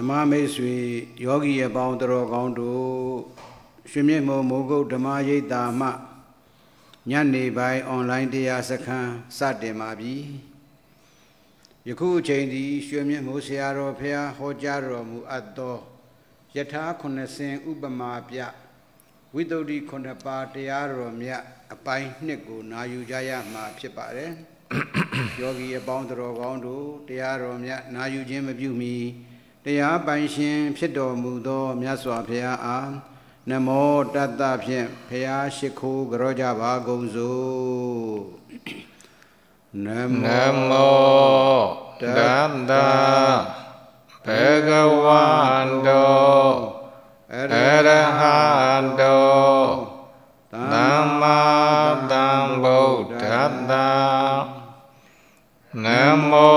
ဓမ္မမိတ်ဆွေယောဂီရဲ့ပေါင်းတော်ကောင်းတို့ရွှေမြင့်မုံမိုးကုတ်ဓမ္မရိပ်သာမှညနေပိုင်းအွန်လိုင်းတရားစခန်းစတင်ပါပြီယခုအချိန်ဒီရွှေမြင့်မိုးဆရာတော်ဖရာဟောကြားတော်မူအပ်သောယထာ90ဥပမာပြဝိတ္တုဒ္ဓိ9ပါးတရားတော်မြတ်အပိုင်းနှစ်ကိုနာယူကြရမှာဖြစ်ပါတယ်ယောဂီအပေါင်းတော်ကောင်းတို့တရားတော်မြတ်နာယူခြင်းမပြုမီတရားပိုင်ရှင်ဖြစ်တော်မူသောမြတ်စွာဘုရားအားနမောတတ္တဖြင့်ဘုရားရှိခိုးကြောကြပါကုန်စို့နမောတတ္တဘဂဝန္တောအရဟံတောသမ္မာသမ္ဗုဒ္ဓတ္တနမော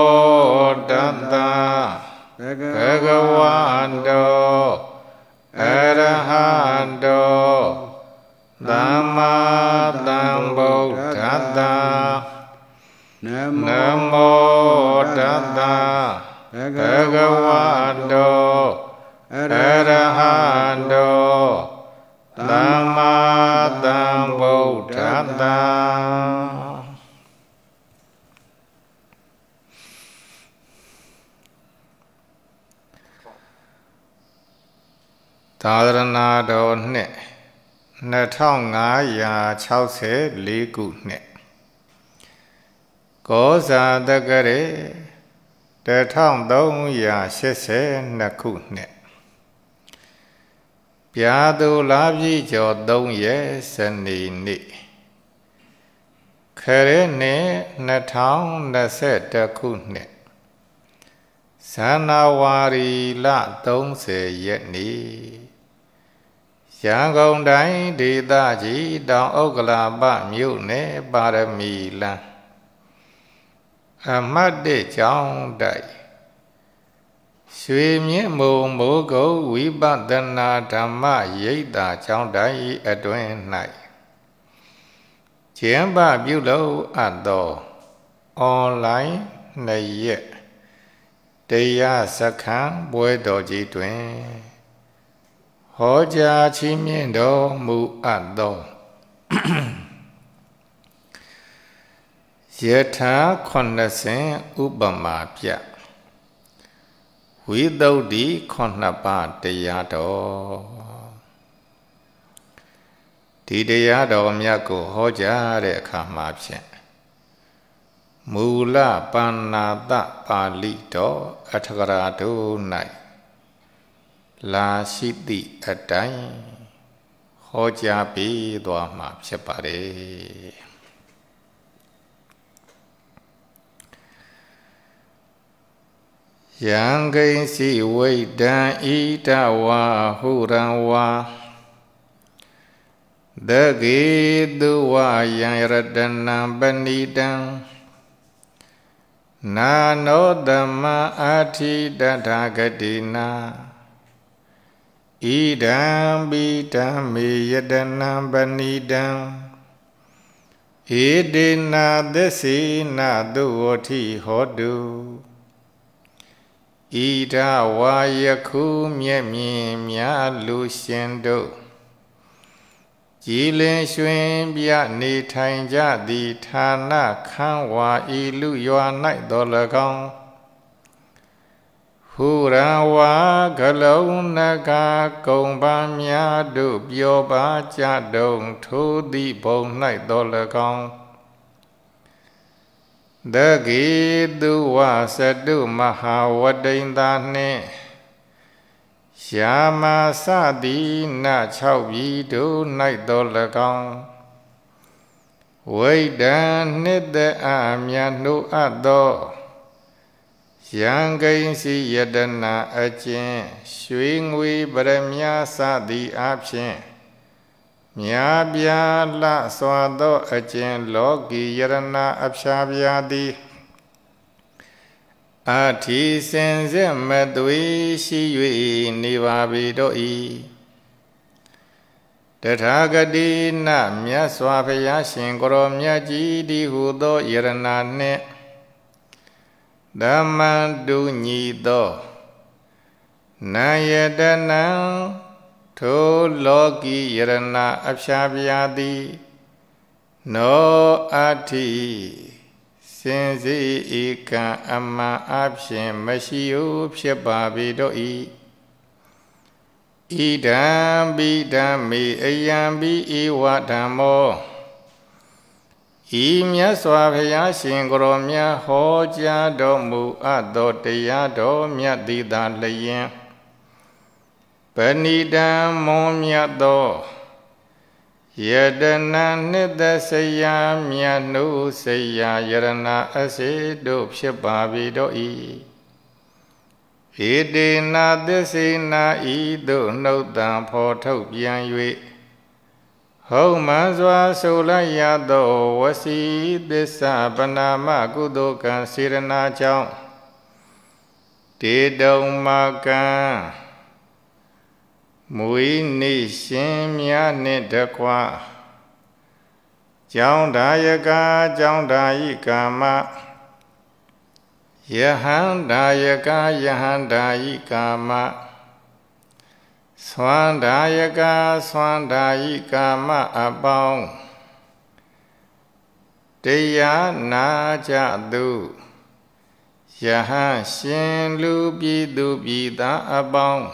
တတ္တဘဂဝန္တောအရဟံတောသမ္မာသမ္ဗုဒ္ဓတ္တနမောတတ္တဘဂဝန္တောအရဟံတောသမ္မာသာသနာတော်နှစ်2564ခုနှစ်ကောဇာတကရေ1382ခုနှစ်ပြာသူလာပြည့်ကျော်3ရက်စနေနေ့ခရဲနှစ်2021ခုနှစ်ဇန်နဝါရီလ30ရက်နေ့ရန်ကုန်တိုင်းဒေသကြီးတောင်ဥက္ကလာပမြို့နယ်ပါရမီလန်းအမတ်တဲ့ကြောင်းတိုက်ရွှေမြင့်မုံမိုးကုတ်ဝိပဿနာဓမ္မရိပ်တာကြောင်းတိုက်အတွင်၌ကျင်းပပြုလုပ်အပ်သောအွန်လိုင်းနှစ်ရက်တရားစခန်းပွဲတော်ကြီးတွင်ဟောကြားချီးမြှင့်တော်မူအပ်သောယထာ80ဥပမာပြဝိသုဒ္ဓိ9ပါးတရားတော်ဒီတရားတော်မြတ်ကိုဟောကြားတဲ့အခါမှာဖြင့်မူလပန္နာတပါဠိတော်အထကရာတို့၌လာရှိသည့်အတိုင်းဟောကြားပေးသွားမှာဖြစ်ပါတယ်ယံဂိဉ္စီဝိဒံဣဒဝါဟုရံဝါသကေတုဝယံရတနံပဏိတံနာနောတမအာထိတထာဂတိနာဣဒံပိဓမ္မေယတနံပဏိတံဧတေနာသစ္စေနာသုဝတိဟောတုဣဒဝါယခုမျက်မြင်များ လူရှင်တို့ကြည်လင်ရွှင်ပြနေထိုင်ကြသည်ဌာနခန်းဝါဤလူရွာ၌တော်၎င်းဟူရံဝါဂလုံးနဂါကုံပါများတို့ပြောပါကြတုံထိုသည့်ဘုံ၌တော်၎င်းတကိတုဝစတုမဟာဝတိန်သာနှင့်ရှာမစသည်န6ပြည်တို့၌တော်၎င်းဝိဒံနှစ်သက်အမြတ်နှုတ်အပ်သောယံဂိဉ္စီယတနာအကျင့်ရွှေငွေပရမယစသည်အဖြစ်မြာပြာလစွာသောအကျင့်လောကီယရဏအဖျားပြာသည်အာထီစင်စစ်မသွေရှိ၍နေပါပြီတို့ဤတထာဂတိနမြတ်စွာဘုရားရှင်ကိုရောမြတ်ကြီးဒီဟုသောယရဏနှင့်ဓမ္မတုညီသောနာယတနံထိုလောကီယရဏအဖျားပြာသည်နောအတ္ထိစင်စီဧကံအမအဖြင့်မရှိ ਉ ဖြစ်ပါပေတော့ဤဣဒံပိဓမ္မိအယံပိဧဝဓမ္မောဤမြတ်စွာဘုရားရှင်ကိုရောမြတ်ဟောကြားတော်မူအပ်သောတရားတော်မြတ်သည်သာလျင်ပဏိတံမောမြတ်သောယတနာနှစ်သက်ဆရာမြတ်နုဆရာယရနာအစေတို့ဖြစ်ပါပြီတော့ဤဧတေနာသစ္စေနာဤတို့နှုတ်တံဖော်ထုတ်ပြန်၍ဟုတ်မှန်စွာဆိုလိုက်ရသော ဝစီသစ္စာပနာမကုသိုလ်ကံစေရနာကြောင့်တေတုံမကံမွေနေရှင်များနှင့်တကွာကြောင်းဒါယကာကြောင်းဒါယိကာမယဟန္တာယကာယဟန္တာယိကာမသွန္ဒာယကသွန္ဒာယိကာမအပေါင်းတရားနာကြသူယဟန်ရှင်လူပြည်သူပြည်သားအပေါင်း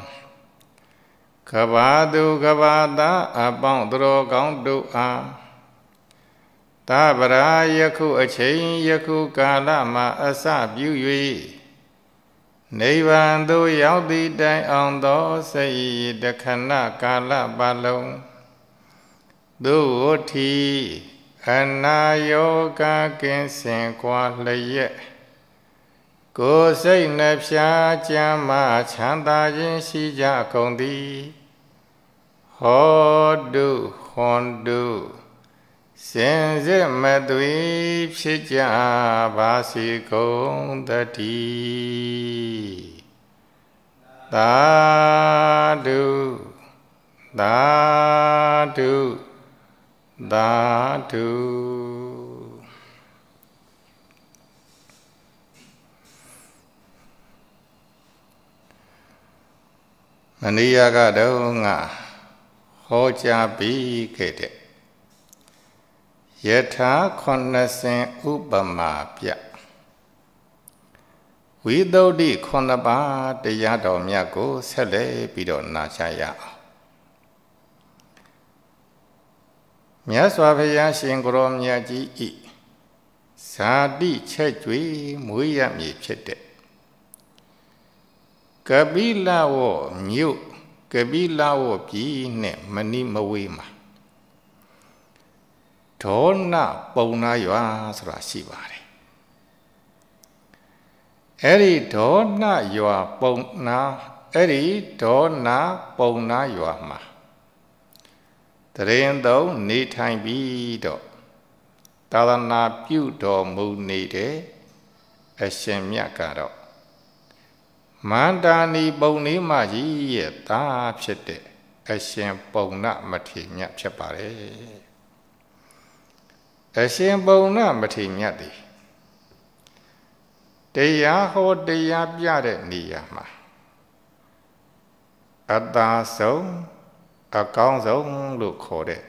ကဘာသူကဘာသားအပေါင်းသူတော်ကောင်းတို့အားသဗ္ဗရာယခုအချိန်ယခုကာလမှာအစပြု၍နိဗ္ဗာန်သို့ရောက်သည့်တိုင်အောင်သောစိတ်တခဏကာလပါလုံးသို့ဝတိအနာယောဂကင်းစင်ကွာလျက်ကိုယ်စိတ်နှဖျားကြမ်းမှချမ်းသာခြင်းရှိကြကုန်သည်ဟောတုဟွန်တုစင်စစ်မသွေဖြစ်ကြပါစေကုန်တတိသာဓုသာဓုသာဓုမဏိယကတုံးကဟောကြားပြီးခဲ့တဲ့ယထာခုနှစ်စင်ဥပမာပြဝိသုဒ္ဓိခုနှစ်ပါးတရားတော်မြတ်ကိုဆက်လက်ပြီးတော့နာချရအောင်မြတ်စွာဘုရားရှင်ကိုရောမြတ်ကြီးဤဇာတိချက်ကြွေမွေးရမည်ဖြစ်တဲ့ကပိလဝမြို့ကပိလဝပြည်နဲ့မဏိမဝေးမှာဒေါနပုံနာရွာဆိုတာရှိပါတယ်အဲ့ဒီဒေါနရွာပုံနာအဲ့ဒီဒေါနာပုံနာရွာမှာတရင်သုံးနေထိုင်ပြီးတော့သာသနာပြုတော်မူနေတဲ့အရှင်မြတ်ကတော့မန္တာနီပုံလေးမကြီးရဲ့သားဖြစ်တဲ့အရှင် ပုံနမထေမြတ်ဖြစ်ပါတယ်အရှင်ပုံဏမထေမြတ်သည်တရားဟောတရားပြတဲ့နေရာမှာအတာဆုံးအကောင်းဆုံးလို့ခေါ်တဲ့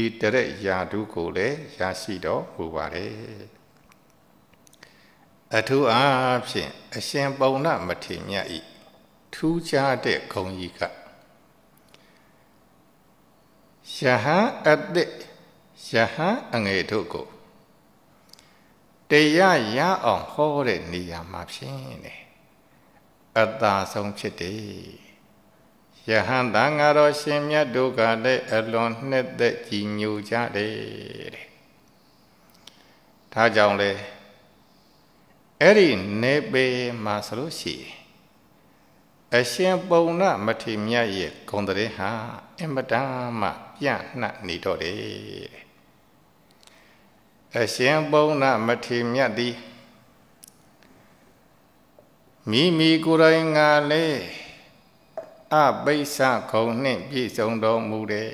ဤတရက်ယာတုကိုလည်းရရှိတော်မူပါတယ်အထူးအားဖြင့်အရှင်ပုံဏမထေမြတ်ဤထူးခြားတဲ့ဂုဏ်ကြီးကယဟန်အတ္တယဟန်အငယ်တို့ကိုတရားရအောင်ဟောတဲ့နေရာမှာဖြစ်တယ်အတာဆုံးဖြစ်တယ်ယဟန်သံဃာတော်ရှင်မြတ်တို့ကလည်းအလွန်နှစ်သက်ကြည်ညိုကြတယ်တဲ့ဒါကြောင့်လေအဲ့ဒီနေပေမှာဆိုလို့ရှိရင်အရှင်ပုံနာမထေမြတ်ရဲ့ဂုံတရေဟာအင်မတန်မှပြန့်နှံ့နေတော့တယ်အရှင်ဘုံနာမထေမြတ်သည်မိမိကိုယ်တိုင်ငါလဲအပိဿခုံနှင့်ပြည့်စုံတော်မူတဲ့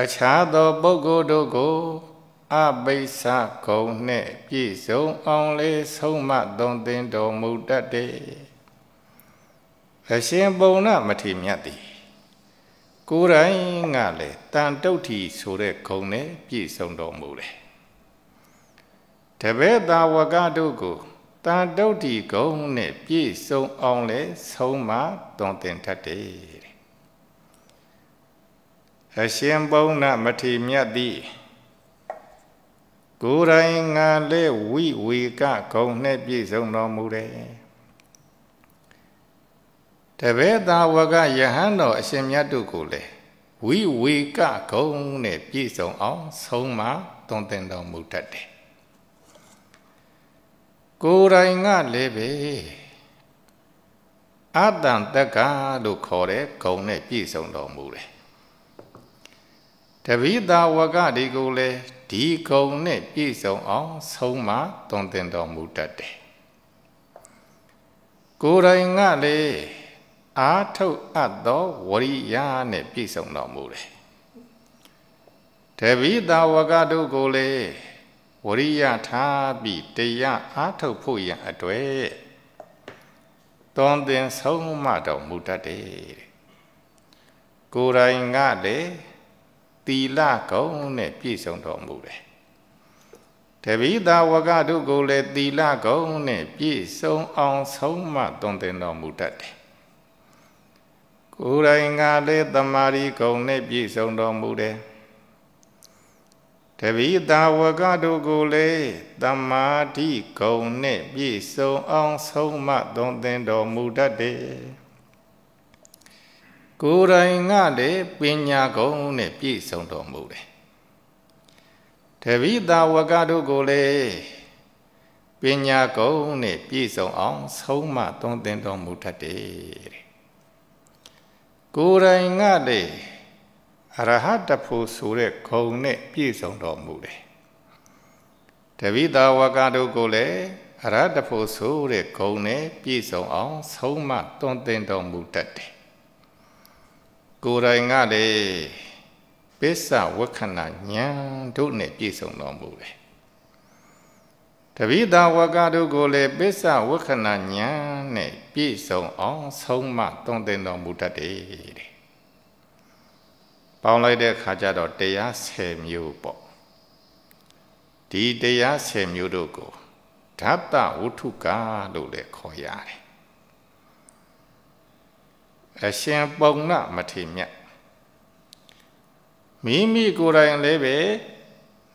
အခြားသောပုဂ္ဂိုလ်တို့ကိုအပိဿခုံနှင့်ပြည့်စုံအောင်လေးဆုံးမသွန်သင်တော်မူတတ်တဲ့အရှင်ဘုံနာမထေမြတ်သည်ကိုယ်တိုင်ကလည်းတန်တုတ်ထီဆိုတဲ့ဂုံနဲ့ပြည့်စုံတော်မူတယ်တပည့်သာဝကတို့ကိုတန်တုတ်တီကုံနဲ့ပြည့်စုံအောင်လဲဆုံးမသွန်သင်တတ်တယ်အရှင်ဘုန်းနာမထေမြတ်သည်ကိုယ်တိုင်ငါလဲဝိဝေကကုံနဲ့ပြည့်စုံတော်မူတယ်တပည့်သာဝကယဟန်တော်အရှင်မြတ်တို့ကိုလည်းဝိဝေကဂုံနဲ့ပြည့်စုံအောင်ဆုံးမသွန်သင်တော်မူတတ်တယ်။ကိုယ်တိုင်ကလည်းပဲအတန်တက္ကလို့ခေါ်တဲ့ဂုံနဲ့ပြည့်စုံတော်မူတယ်။တပိသာဝကဒီကိုလည်းဒီဂုံနဲ့ပြည့်စုံအောင်ဆုံးမသွန်သင်တော်မူတတ်တယ်။ကိုယ်တိုင်ကလည်းအာထုတ်အပ်သောဝရိယနဲ့ပြည့်စုံတော်မူတယ်တပိတာဝကတို့ကိုလေဝရိယထားပြီးတရားအားထုတ်ဖို့ရန်အတွေ့တွန်တင်ဆုံးမတော်မူတတ်တယ်ကိုယ်တိုင်ကလေတီလကုံနဲ့ပြည့်စုံတော်မူတယ်တပိတာဝကတို့ကိုလေတီလကုံနဲ့ပြည့်စုံအောင်ဆုံးမတွန်တင်တော်မူတတ်တယ်ကိုယ်တိုင်ကလည်းတမာရီဂုံနဲ့ပြည့်စုံတော်မူတယ်တပိတာဝကတို့ကိုလည်းတမာတိဂုံနဲ့ပြည့်စုံအောင်ဆုံးမသွန်သင်တော်မူတတ်တယ်ကိုယ်တိုင်ကလည်းပညာဂုံနဲ့ပြည့်စုံတော်မူတယ်တပိတာဝကတို့ကိုလည်းပညာဂုံနဲ့ပြည့်စုံအောင် ဆုံးမသွန်သင်တော်မူတတ်တယ်ကိုယ်တိုင်ကလေအရဟတဖို့ဆိုတဲ့ဂုံနဲ့ပြည့်စုံတော်မူတယ်တပိတာဝကတို့ကိုလည်းအရဟတဖို့ဆိုတဲ့ဂုံနဲ့ပြည့်စုံအောင် ဆုံးမတွင်တင်တော်မူတတ်တယ်ကိုယ်တိုင်ကလေပစ္စဝက္ခဏဉာဏ်တို့နဲ့ပြည့်စုံတော်မူတယ်တပိတာဝကတို့ကိုလည်းပစ္စဝက္ခဏညာနဲ့ပြည့်စုံအောင်ဆုံးမတုံသင်တော်မူတတ်တယ်တဲ့။ပေါင်းလိုက်တဲ့အခါကျတော့တရား10မျိုးပေါ့။ဒီတရား10မျိုးတို့ကိုဓာတ္တဝုထုကလို့လည်းခေါ်ရတယ်။အရှင်ပုံနမထေမြတ်မိမိကိုယ်တိုင်လည်းပဲ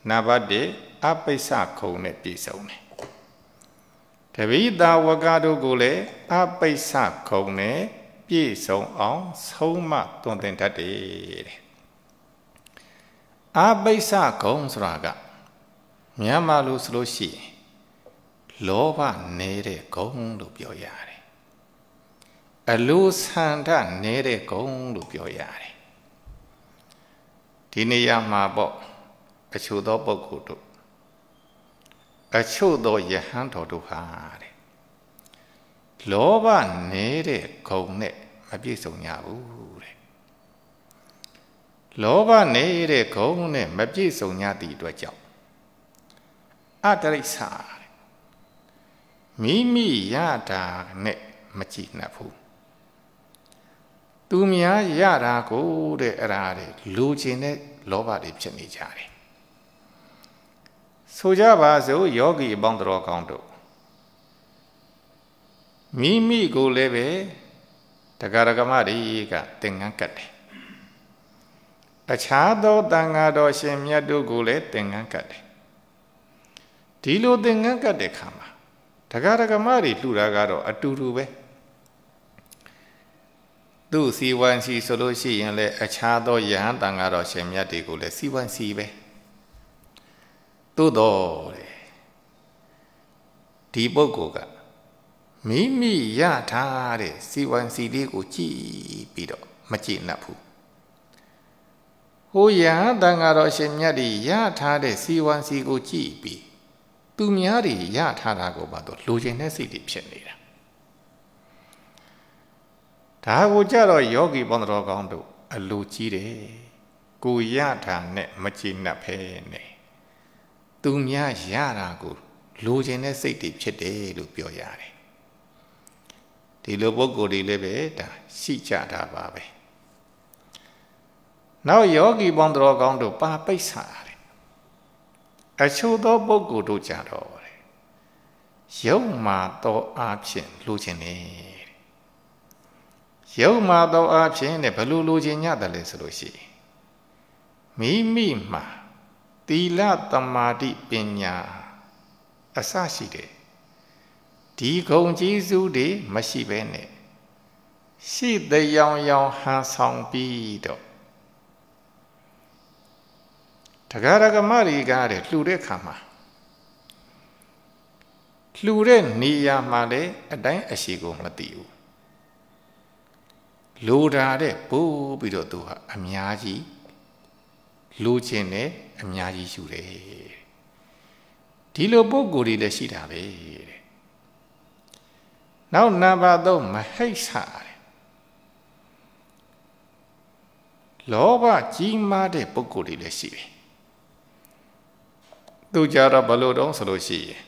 နံပါတ်1အပိစ္စခုံနဲ့ပြည့်စုံတယ်တပိတာဝကတို့ကိုလည်းအပိစ္စခုံနဲ့ပြည့်စုံအောင်ဆုံးမသွန်သင်တတ်တယ်တဲ့အပိစ္စခုံဆိုတာကမြန်မာလိုဆိုလို့ရှိရင်လောဘနေတဲ့ဂုံလို့ပြောရတယ်အလိုဆန္ဒနေတဲ့ဂုံလို့ပြောရတယ်ဒီနေရာမှာပေါ့အချို့သောပုဂ္ဂိုလ်တို့တချို့သောယဟန်တော်တို့ဟာတဲ့လောဘနေတဲ့ဂုံနဲ့မပြည့်စုံကြဘူးတဲ့လောဘနေတဲ့ဂုံနဲ့မပြည့်စုံကြသည့်အတွက်ကြောင့်အတရိစ္ဆာမိမိရတာနဲ့မကြည်နှက်ဘူးသူများရတာကိုတဲ့အဲ့ဒါတဲ့လူချင်းတဲ့လောဘတွေဖြစ်နေကြတယ်ဆိုကြပါစို့ယောဂီအပေါင်းတော်ကောင်းတို့မိမိကိုလည်းပဲတရားရကမတွေကသင်္ကန်းကတ်တယ်တခြားသောတန်ဃာတော်ရှင်မြတ်တို့ကိုလည်းသင်္ကန်းကတ်တယ်ဒီလိုသင်္ကန်းကတ်တဲ့ခါမှာတရားရကမတွေလှူတာကတော့အတူတူပဲသူ့စီဝိုင်းစီဆိုလို့ရှိရင်လည်းအခြားသောယဟန်တန်ဃာတော်ရှင်မြတ်တွေကိုလည်းစီဝိုင်းစီပဲ။သို့တော့တဲ့ဒီပုဂ္ဂိုလ်ကမိမိရထားတဲ့စီဝိုင်းစီလေးကိုကြည်ပြီးတော့မကြည်နပ်ဘူးဟိုယဟန်တန်ကတော့ရှင်မြတ်ဒီရထားတဲ့စီဝိုင်းစီကိုကြည်ပြီးသူများတွေရထားတာကိုပါတော့လိုချင်တဲ့စိတ်တွေဖြစ်နေတာဒါကိုကြတော့ယောဂီပေါင်းတော်ကောင်းတို့အလိုကြီးတယ်ကိုရထားနဲ့မကြည်နပ်ဖဲနဲ့သူများရတာကိုလိုချင်တဲ့စိတ်တွေဖြစ်တယ်လို့ပြောရတယ်ဒီလိုပုံကိုယ်တွေလည်းပဲဒါရှိကြတာပါပဲနောက်ယောဂီပေါင်းတော်ကောင်းတို့ပါပိဿာတယ်အချို့သောပုဂ္ဂိုလ်တို့ကြတော့တယ်ယုံမာသောအာဖြင့်လိုချင်တယ်ယုံမာသောအာဖြင့်တဲ့ဘယ်လိုလိုချင်ညတယ်လဲဆိုလို့ရှိမိမိမှာသီလသမာဓိပညာအစရှိတယ်ဒီဂုံကြီးစုတွေမရှိဘဲနဲ့ရှိတရောင်ရောင်ဟန်ဆောင်ပြီးတော့တရားရကမတွေကတဲ့လှူတဲ့ခါမှာလှူတဲ့နေရာမှာလည်းအတိုင်းအရှိကိုမသိဘူးလိုတာတဲ့ပို့ပြီးတော့သူဟာအများကြီးလိုချင်တယ်အများကြီးယူတယ်ဒီလိုပုံကိုယ်တွေလည်းရှိတာပဲတဲ့နောက်နံပါတ်3မဟိတ်ဆာတဲ့လောဘကြီးမားတဲ့ပုံကိုယ်တွေလည်းရှိတယ်သူကြတော့ဘလို့တုံးဆိုလို့ရှိရင်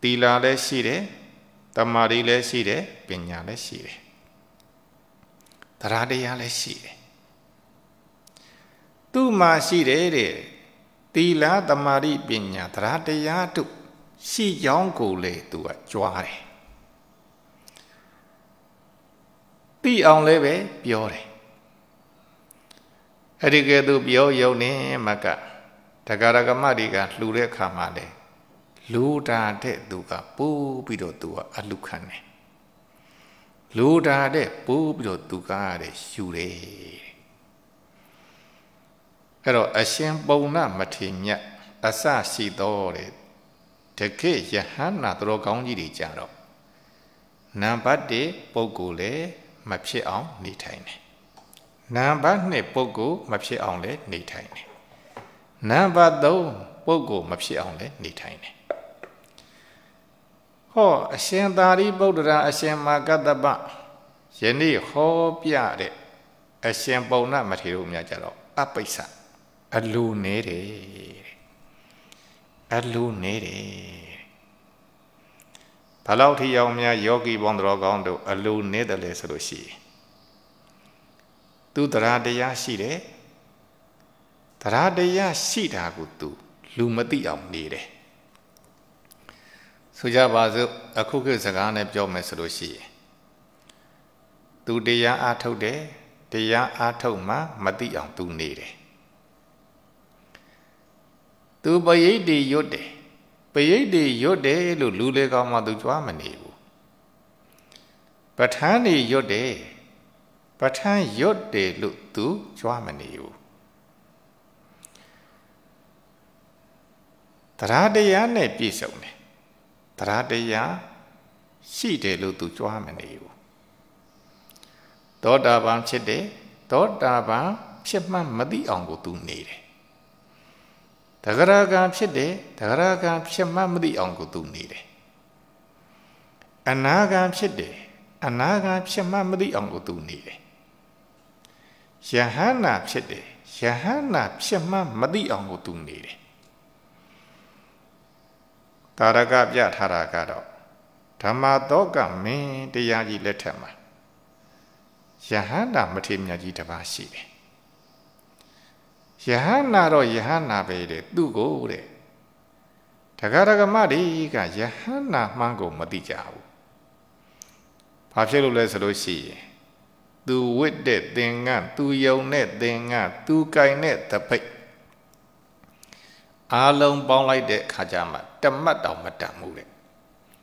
တီလာလည်းရှိတယ်တမာရီလည်းရှိတယ်ပညာလည်းရှိတယ်တရားတရားလည်းရှိတယ်သူ့မှာရှိတယ်တဲ့သီလသမာဓိပညာတရားတရားတို့ရှိကြောင်းကိုလေသူကကြွားတယ်သိအောင်လည်းပဲပြောတယ်အဲ့ဒီကဲသူပြောယုံနေမကတဂရကမတွေကလှူတဲ့ခါမှလေလူတာတဲ့သူကပိုးပြီးတော့သူကအလူခံတယ်လူတာတဲ့ပိုးပြီးတော့သူကတဲ့ယူတယ်အဲ့တော့အရှင်ပုံနာမထေမြတ်အစရှိတော်တဲ့တခေယဟန္နာတော်ကောင်းကြီးတွေကြတော့နံပါတ်1ပုဂ္ဂိုလ်လည်းမဖြစ်အောင် နေထိုင်တယ်နံပါတ်2ပုဂ္ဂိုလ်မဖြစ်အောင်လည်းနေထိုင်တယ်နံပါတ်3ပုဂ္ဂိုလ်မဖြစ်အောင်လည်းနေထိုင်တယ်ဟောအရှင်သာရိပုတ္တရာအရှင်မာကတ္တပယနေ့ဟောပြတဲ့အရှင်ပုံဏမထေရတို့များကြတော့အပိဿအလိုနေတယ်အလိုနေတယ်ဘလောက်ထိအောင်များယောဂီပေါင်းတော်ကောင်းတို့အလိုနေတယ်လဲဆိုလို့ရှိရင်သူတရားတရားရှိတယ်တရားတရားရှိတာကိုသူ လူမသိအောင်နေတယ်ဆိုကြပါစို့အခုခေတ်စကားနဲ့ပြောမယ်ဆိုလို့ရှိရင်သူတရားအားထုတ်တယ်တရားအားထုတ်မှမသိအောင်သူနေတယ်သူပရိတ်တွေရွတ်တယ်ပရိတ်တွေရွတ်တယ်လို့လူလေကောင်မှသူကြွားမနေဘူးပဋ္ဌာန်းတွေရွတ်တယ်ပဋ္ဌာန်းရွတ်တယ်လို့သူကြွားမနေဘူးတရားတရားနဲ့ပြည့်စုံတယ်တရားတရားရှိတယ်လို့သူကြွားမနေဘူးသောတာပန်ဖြစ်တယ်သောတာပန်ဖြစ်မှမသိအောင်ကိုသူနေတယ်တဂရကံဖြစ်တယ်တဂရကံဖြစ်မှ မသိအောင်ကိုသူနေတယ်အနာကံဖြစ်တယ်အနာကံဖြစ်မှမသိအောင်ကိုသူနေတယ်ယဟန္တာဖြစ်တယ်ယဟန္တာဖြစ်မှ မသိအောင်ကိုသူနေတယ်တာရကပြထားတာကတော့ဓမ္မတောကမင်းတရားကြီးလက်ထက်မှာယဟန္တာမထေရမြတ်ကြီးတစ်ပါးရှိတယ်ယဟန္နာတော့ယဟန္နာပဲတဲ့သူ့ကိုတဲ့တဂရကမတွေကယဟန္နာမှန်းကိုမသိကြဘူး။ဘာဖြစ်လို့လဲဆိုလို့ရှိရင် သူဝစ်တဲ့သင်္ကသူယုံတဲ့သင်္ကသူကင်တဲ့တပိတ်အာလုံးပေါင်းလိုက်တဲ့ခါကျမှတမတ်တောင်မတန်ဘူးတဲ့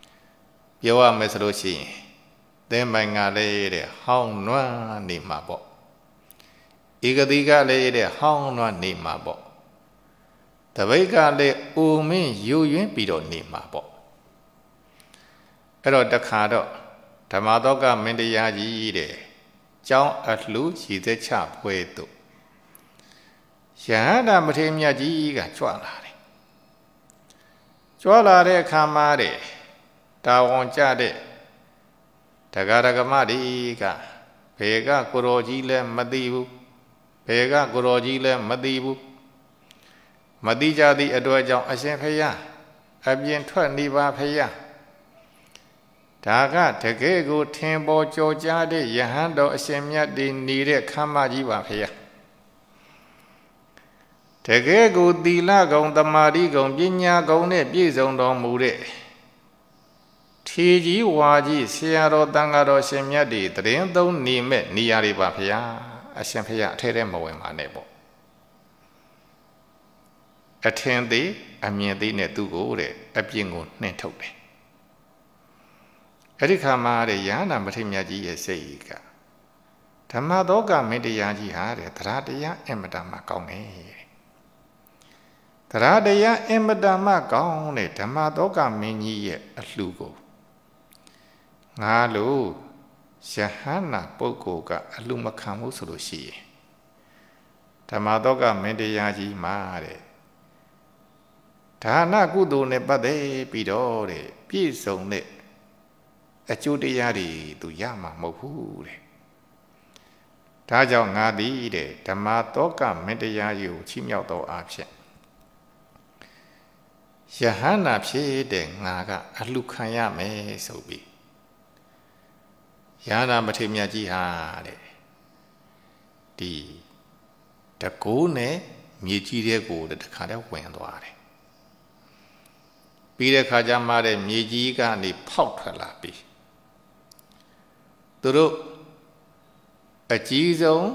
။ပြောရမယ်ဆိုလို့ရှိရင်သင်္ပိုင်ကလည်းတဲ့ဟောင်းနွမ်းနေမှာပေါ့။ဧကတိကလည်းတဲ့ဟောင်းလွှမ်းနေမှာပေါ့တပိတ်ကလည်းအိုမင်းယူရင်းပြီးတော့နေမှာပေါ့အဲ့တော့တခါတော့ဓမ္မတော့ကမင်းတရားကြီးတဲ့ကျောင်းအလှူရည်သက်ချပွဲတို့ယဟန္တာမထေရမြတ်ကြီးကကြွလာတယ်ကြွလာတဲ့အခါမှာတဲ့တာဝန်ကြတဲ့ဒဂရကမတိကဘေကကိုရောကြီးလည်းမသိဘူးဘယ်ကကိုတော်ကြီးလဲမသိဘူးမသိကြသည့်အတွက်ကြောင့်အရှင်ဖယားအပြင်ထွက်နေပါဖယားဒါကတကယ်ကို ထင်ပေါ်ကြော်ကြားတဲ့ယဟန်တော်အရှင်မြတ်ဒီနေတဲ့ခမ်းမကြီးပါဖယားတကယ်ကိုသီလကုံတမာတိကုံပညာကုံနဲ့ပြည့်စုံတော်မူတဲ့ထီကြီးဝါကြီးဆရာတော်တန်ဃာတော်ရှင်မြတ်ဒီတရင်သုံးနေမဲ့နေရာတွေပါဖယားအရှင်ဖရာအထဲထဲမဝင်ပါနဲ့ပေါ့အထင်သေးအမြင်သေးနဲ့သူ့ကိုတဲ့အပြင်းကိုနှင်ထုတ်တယ်အဲ့ဒီခါမှာတဲ့ယန္တာမထေရကြီးရဲ့စိတ်ကဓမ္မသောကမေတ္တရားကြီးဟာတဲ့တရားတရားအင်မတန်မှကောင်းတယ်တရားတရားအင်မတန်မှကောင်းတဲ့ဓမ္မသောကမင်းကြီးရဲ့အလှူကိုငါလို့ယဟနာ ပုဂ္ဂိုလ်ကအလူမခံဘူးဆိုလို့ရှိရင်ဓမ္မတော့ကမင်းတရားကြီးမှာတဲ့ဒါနကုသိုလ်နဲ့ပတ်သက်ပြီးတော့တဲ့ပြည့်စုံတဲ့အကျိုးတရားတွေသူရမှာမဟုတ်ဘူးတဲ့ဒါကြောင့်ငါသည်တဲ့ဓမ္မတော့ကမင်းတရားကြီးကိုချီးမြှောက်တော်အားဖြင့်ယဟနာဖြစ်တဲ့ငါကအလှခံရမယ်ဆိုပြီးရဟန္တာမထေရမြတ်ကြီးဟာတဲ့ဒီတကိုးနဲ့မြေကြီးတဲ့ကိုတခါတည်းဝင်သွားတယ်ပြီးတဲ့ခါကျမှတဲ့မြေကြီးကနေဖောက်ထွက်လာပြီသူတို့အကြီးဆုံး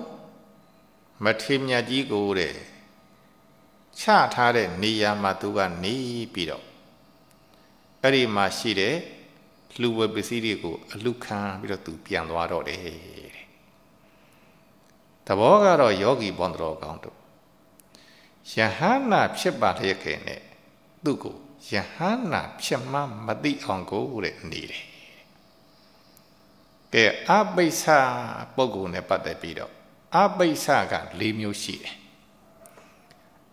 မထေရမြတ်ကြီးကိုတဲ့ချထားတဲ့နေရာမှာသူကနေပြီးတော့အဲ့ဒီမှာရှိတဲ့လှူဝယ်ပစ္စည်းတွေကိုအလှခံပြီးတော့သူပြန်သွားတော့တယ်တဲ့တဘောကတော့ယောဂီဘွန်တော်ကောင်းတို့ယဟနာ ဖြစ်ပါလျက်ခင်နဲ့သူ့ကိုယဟနာ ဖြစ်မှမသိအောင်ကိုတဲ့နေတယ်ကဲအပိဿပုဂ္ဂိုလ်နဲ့ပတ်သက်ပြီးတော့အပိဿက၄မျိုးရှိတယ်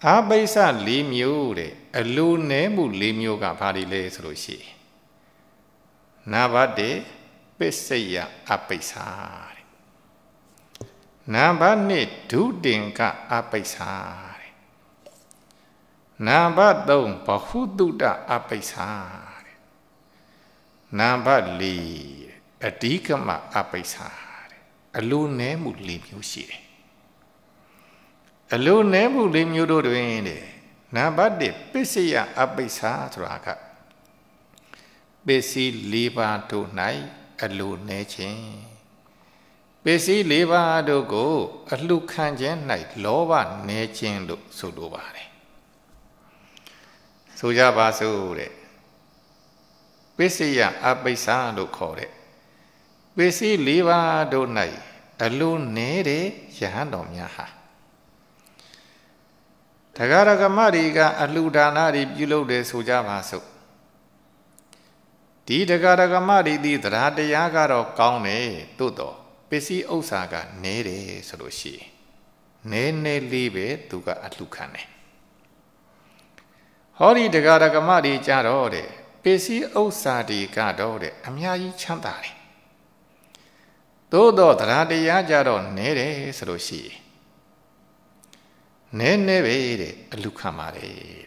အပိဿ၄မျိုးတဲ့အလိုနည်းမှု၄မျိုးကဘာတွေလဲဆိုလို့ရှိရင်နာဘတေပစ္စယအပိစ္ဆာတဲ့နာဘနိဒုတင်ကအပိစ္ဆာတဲ့နာဘသုံးဘဟုတုတအပိစ္ဆာတဲ့နာဘလေးအဓိကမအပိစ္ဆာတဲ့အလိုနည်းမှု၄မျိုးရှိတယ်အလိုနည်းမှု၄မျိုးတို့တွင်တဲ့နာဘတေပစ္စယအပိစ္ဆာဆိုတာကပစ္စည်း၄ပါးတို့၌အလိုနှဲခြင်းပစ္စည်း၄ပါးတို့ကို အလှခံခြင်း၌လောဘနှဲခြင်းလို့ဆိုလိုပါတယ်ဆိုကြပါစို့တဲ့ပစ္စယအပိစ္ဆာလို့ခေါ်တဲ့ပစ္စည်း၄ပါးတို့၌အလိုနှဲတဲ့ယဟန်တော်များဟာတဂရကမတွေကအလှဒါနတွေပြုလုပ်တယ်ဆိုကြပါစို့ဒီဒကာဒကမတွေဒီတရားတရားကတော့ကောင်းတယ်သို့တော့ပစ္စည်းဥစ္စာကနဲတယ်ဆိုလို့ရှိရင်နဲနဲလေးပဲ သူကအလှခံတယ်ဟောဒီဒကာဒကမတွေကြတော့တဲ့ပစ္စည်းဥစ္စာတွေကတော့တဲ့အများကြီးချမ်းသာတယ်သို့တော့တရားတရားကြတော့နဲတယ်ဆိုလို့ရှိရင်နဲနဲပဲတဲ့အလှခံပါတယ်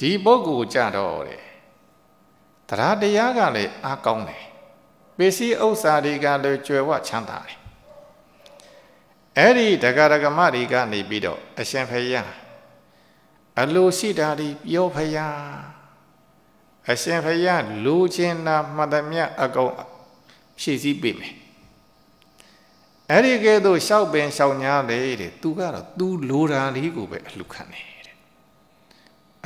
ဒီပုဂ္ဂိုလ်ကြတော့တယ်တရားတရားကလည်းအားကောင်းတယ်ပစ္စည်းဥစ္စာတွေကလည်းကြွယ်ဝချမ်းသာတယ်အဲ့ဒီဒဂရကမတွေကနေပြီးတော့အရှင်ဖယားအလိုရှိတာဒီပြောဖယားအရှင်ဖယားလူချင်းနာမှတ်သမျှအကုန်ဖြည့်ဆည်းပေးမယ်အဲ့ဒီကဲသို့ရှောက်ပင်ရှောက်ညာလေတဲ့ तू ကတော့ तू လိုတာလေးကိုပဲအလှခံတယ်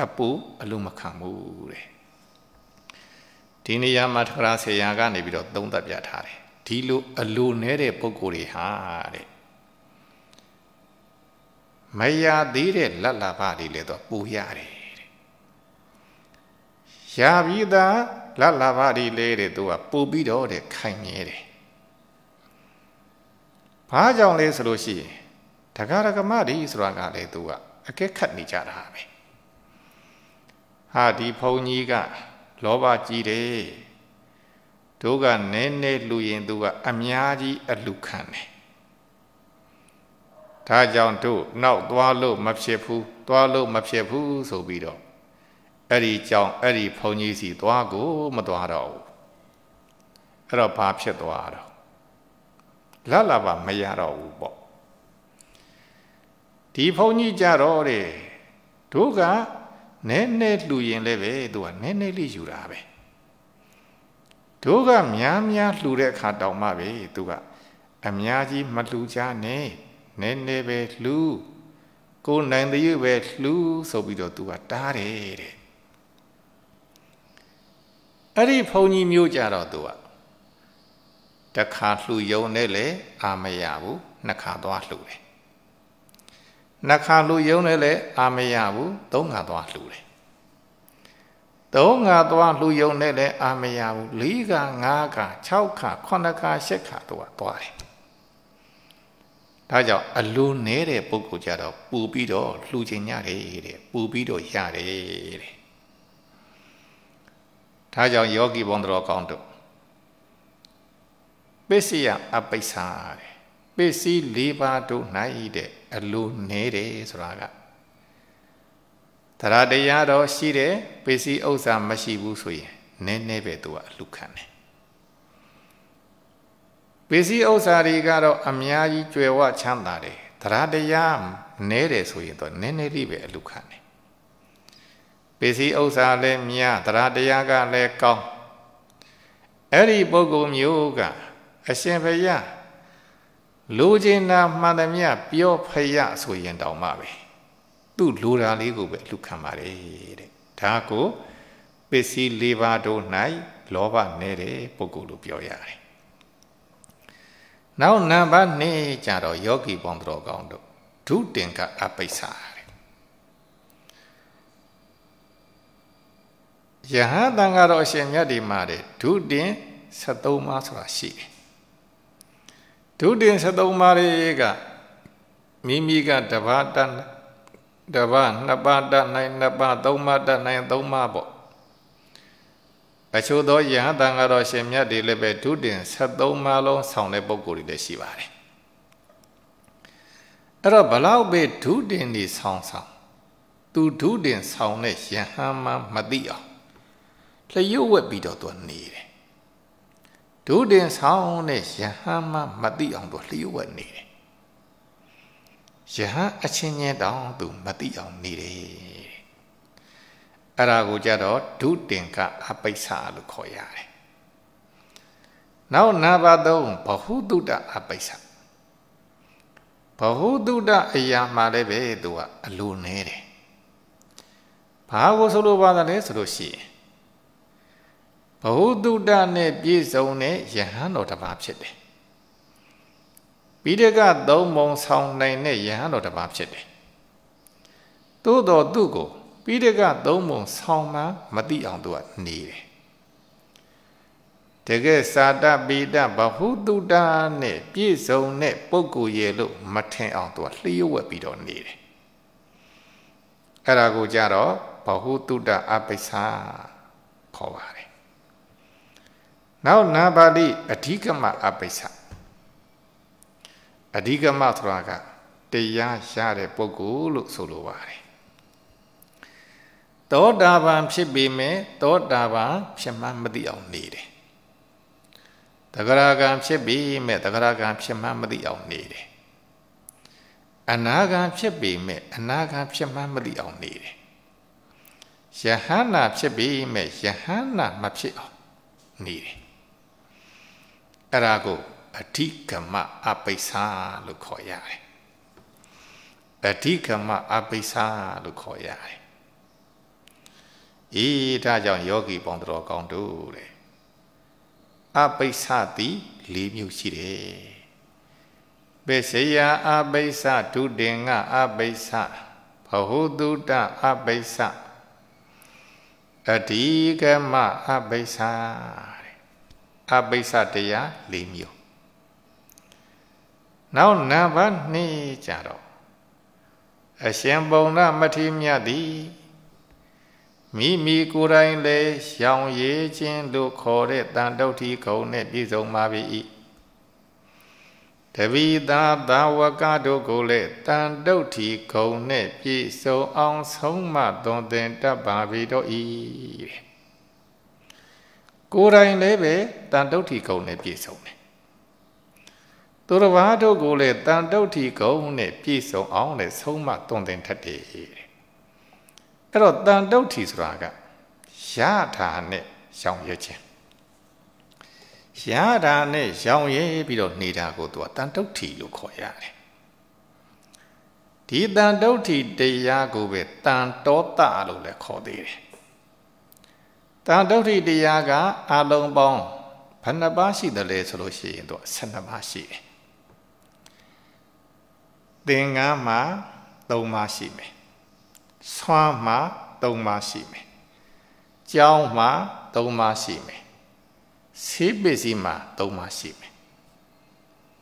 အပူအလုံးမခံဘူးတဲ့ဒီနေရာမှာထခရာဆရာကနေပြီးတော့သုံးသပ်ပြထားတယ်ဒီလိုအလိုနဲတဲ့ပုံကိုယ်တွေဟာတဲ့မရသေးတဲ့လတ်လာဘတွေလည်းတော့ပူရတယ်တဲ့ရပြီးသားလတ်လာဘတွေလည်းတဲ့သူကပူပြီးတော့တဲ့ခိုင်မြဲတယ်ဘာကြောင့်လဲဆိုလို့ရှိရင်တက္ကရာကမတွေဆိုတာကလည်းသူကအကဲခတ်နေကြတာပဲဟာဒီဘုံကြီးကလောဘကြီးတယ်တို့ကနည်းနည်းလူရင်သူကအများကြီးအလူခံတယ်ဒါကြောင့်တို့နောက်သွားလို့မဖြစ်ဘူးသွားလို့မဖြစ်ဘူးဆိုပြီးတော့အဲ့ဒီကြောင့်အဲ့ဒီဘုံကြီးစီသွားကိုမသွားတော့ဘူးအဲ့တော့ဘာဖြစ်သွားတော့လတ်လာပါမရတော့ဘူးပေါ့ဒီဘုံကြီးကြတော့တဲ့တို့ကနည်းနည်းလှူရင်လည်းပဲသူကနည်းနည်းလေးယူတာပဲတို့ကများများလှူတဲ့အခါတောင်မှပဲသူကအများကြီးမလှူကြနဲ့နည်းနည်းပဲလှူကိုနိုင်တဲ့ရွေးပဲလှူဆိုပြီးတော့သူကတားတယ်တဲ့အဲ့ဒီဘုံကြီးမျိုးကြတော့သူကတစ်ခါလှူယုံနဲ့လေအာမရဘူးနှစ်ခါသွားလှူတယ်နှစ်ခါလူယုံတယ်လည်းအာမရဘူးသုံးခါသွားလှူတယ်သုံးခါသွားလှူယုံတယ်လည်းအာမရဘူးလေးခါငါးခါ၆ခါခုနှစ်ခါရှစ်ခါသွားသွားတယ်ဒါကြောင့်အလိုနည်းတဲ့ပုဂ္ဂိုလ်ကြတော့ပူပြီးတော့လှူခြင်းရတယ်တဲ့ပူပြီးတော့ရတယ်တဲ့ဒါကြောင့်ယောဂီဘုံတော်ကောင်းတို့ပစ္စယအပိ္ပစာတဲ့ပစ္စည်း၄ပါးတို့၌တဲ့အလိုနေတယ်ဆိုတာကတရားတရားတော့ရှိတယ်ပစ္စည်းဥစ္စာမရှိဘူးဆိုရင်နည်းနည်းပဲသူကအလှခံတယ်ပစ္စည်းဥစ္စာတွေကတော့အများကြီးကြွယ်ဝချမ်းသာတယ်တရားတရားနည်းတယ်ဆိုရင်တော့နည်းနည်းလေးပဲအလှခံတယ်ပစ္စည်းဥစ္စာလည်းများတရားတရားကလည်းကောင်းအဲ့ဒီပုဂ္ဂိုလ်မျိုးက အရှင်ဘုရားလိုချင်တာမှန်သမျှပြောဖရဆိုရင်တောင်မှပဲသူ့လိုတာလေးကိုပဲလှူခံပါတယ်တဲ့ဒါကို ပစ္စည်း၄ပါးတို့၌လောဘနဲ့တဲ့ပုဂ္ဂိုလ်လို့ပြောရတယ်။နောက်နံပါတ်2ကြတော့ယောဂီပေါင်းတော်ကောင်းတို့ဒုတင်ကအပိ္ပစာတဲ့။ယဟန်တန်ကတော့အရှင်မြတ်ဒီမှာတဲ့ဒုတင်73ပါးဆိုတာရှိတယ်ဒုတင်73ပါးလေးကမိမိကတပါးတန်တပါးနှစ်ပါးတနိုင်နှစ်ပါးသုံးပါးတနိုင်သုံးပါးပေါ့အချို့သောယဟန်တန်ကတော့ရှင်မြတ်တွေလည်းပဲဒုတင်73ပါးလုံးဆောင်တဲ့ပုံကိုယ်တွေလည်းရှိပါတယ်အဲ့တော့ဘလောက်ပဲဒုတင်နေဆောင်ဆောင်သူဒုတင်ဆောင်တဲ့ယဟန်မှမသိအောင်လျှို့ဝက်ပြီးတော့သူနေတယ်ဒုတင်ဆောင်တဲ့ယဟန်မှမသိအောင်သူလျှို့ဝှက်နေတယ်ယဟန်အချင်းချင်းတောင်သူမသိအောင်နေတယ်အဲ့ဒါကိုကြတော့ဒုတင်က အပိဿာလို့ခေါ်ရတယ်နောက်နာဘသုံးဘဟုတုတအပိဿာဘဟုတုတအရာမှလည်းပဲသူကအလိုနေတယ်ဘာကိုဆိုလိုပါသလဲဆိုလို့ရှိရင်ဘဟုတုတနဲ့ပြည့်စုံတဲ့ယဟန်တော်တစ်ပါးဖြစ်တယ်ပိဋကသုံးပုံဆောင်နိုင်တဲ့ယဟန်တော်တစ်ပါးဖြစ်တယ်သို့တော်သူ့ကိုပိဋကသုံးပုံဆောင်မှမသိအောင်သူကနေတယ်တကယ်စာတပိတဘဟုတုတနဲ့ပြည့်စုံတဲ့ပုဂ္ဂိုလ်ရဲ့လို့မထင်အောင်သူကလျှို့ဝှက်ပြီးတော့နေတယ်အဲ့ဒါကိုကြတော့ဘဟုတုတအပိ္ပစာခေါ်ပါတယ်နောက်နာပါဠိအဓိကမအပိဿအဓိကမဆိုတာက တရားရတဲ့ပုဂ္ဂိုလ်လို့ဆိုလိုပါတယ်သောတာပန်ဖြစ်ပေမဲ့သောတာပန်ဖြစ်မှမသိအောင်နေတယ်တဂရကံဖြစ်ပေမဲ့တဂရကံဖြစ်မှမသိအောင်နေတယ်အနာဂံဖြစ်ပေမဲ့အနာဂံဖြစ်မှမသိအောင်နေတယ်ယဟန္တာဖြစ်ပေမဲ့ယဟန္တာမဖြစ်အောင်နေတယ်အဲ့ဒါကိုအဓိကမအပိဿာလို့ခေါ်ရတယ်အဓိကမအပိဿာလို့ခေါ်ရတယ်ဤဒါကြောင့်ယောဂီပေါင်းတော်ကောင်းတို့တဲ့အပိဿာတိ၄မျိုးရှိတယ်ပစ္စယအပိဿဒုတင်္ဂအပိဿဘဟုတုတအပိဿအဓိကမအပိဿအပိစ္ဆတရား၄မျိုးနောက်နံပါတ်2ကြတော့အရှင်ဘုံရမထေရမြတ်သည်မိမိကိုယ်တိုင်လည်းရောင်ရည်ခြင်းလို့ခေါ်တဲ့တန်တုတ်ထီခုံနဲ့ပြည့်စုံပါပြီ။တပိသာသာဝကတို့ကိုလည်းတန်တုတ်ထီခုံနဲ့ပြည့်စုံအောင် ဆုံးမသွန်သင်တတ်ပါပြီတော့၏ကိုယ်တိုင်လည်းပဲတန်တုဋ္ဌိကုံနဲ့ပြည့်စုံတယ်သူတော်ဘာတို့ကိုလည်းတန်တုဋ္ဌိကုံနဲ့ပြည့်စုံအောင်လည်းဆုံးမသွန်သင်ထက်တယ်အဲ့တော့တန်တုဋ္ဌိဆိုတာကရထာနဲ့ရောင်ရဲခြင်းရတာနဲ့ရောင်ရဲပြီးတော့နေတာကိုသူကတန်တုတ်ထီလို့ခေါ်ရတယ်ဒီတန်တုတ်ထီတရားကိုပဲတန်တောတလို့လည်းခေါ်သေးတယ်တန်ဒုဋ္ဌိတရားကအာလုံးပေါင်းဘယ်နှပါးရှိတယ်လဲဆိုလို့ရှိရင်တော့12ပါးရှိတယ်။သင်္ကန်းမှာ3ပါးရှိမယ်။ဆွမ်းမှာ3ပါးရှိမယ်။ကြောင်းမှာ3ပါးရှိမယ်။ဆေးပစ္စည်းမှာ3ပါးရှိမယ်။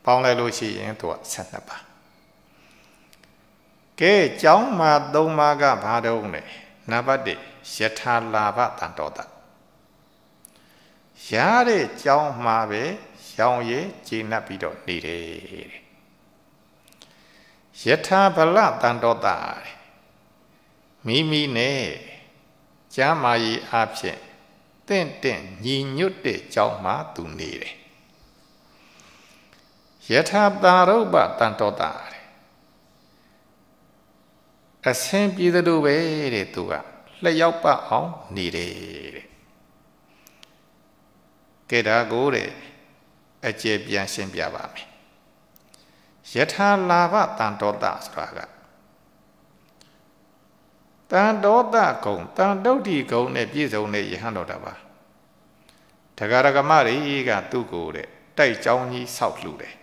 ပေါင်းလိုက်လို့ရှိရင်တော့12ပါး။ကဲကြောင်းမှာ3ပါးကဘာတုံးလဲ။နံပါတ်1ယထာလာဘတန်တော်တရတဲ့ကြောင်းမှာပဲရောင်ရဲကျေနပ်ပြီးတော့နေတယ်ယထာဗလတန်တော်တမိမိနဲ့ကျမ်းမာရေးအဖြစ်တင့်တင့်ညီညွတ်တဲ့ကြောင်းမှာသူနေတယ်ယထာတာရုပတန်တော်တာအဆင်ပြေသလိုပဲတဲ့သူကလျှောက်ပတ်အောင်နေတယ်တဲ့ကဲဒါကိုတဲ့အကျေပြန်ရှင်းပြပါမယ်ယထာလာဘတန်တောတဆိုတာကတန်တောတဂုံတန်တုတ်တိဂုံနဲ့ပြည့်စုံတဲ့ယဟန်တော်တာပါဒဂရကမတွေကသူ့ကိုတဲ့တိုက်ကြောင်းကြီးဆောက်လှူတယ်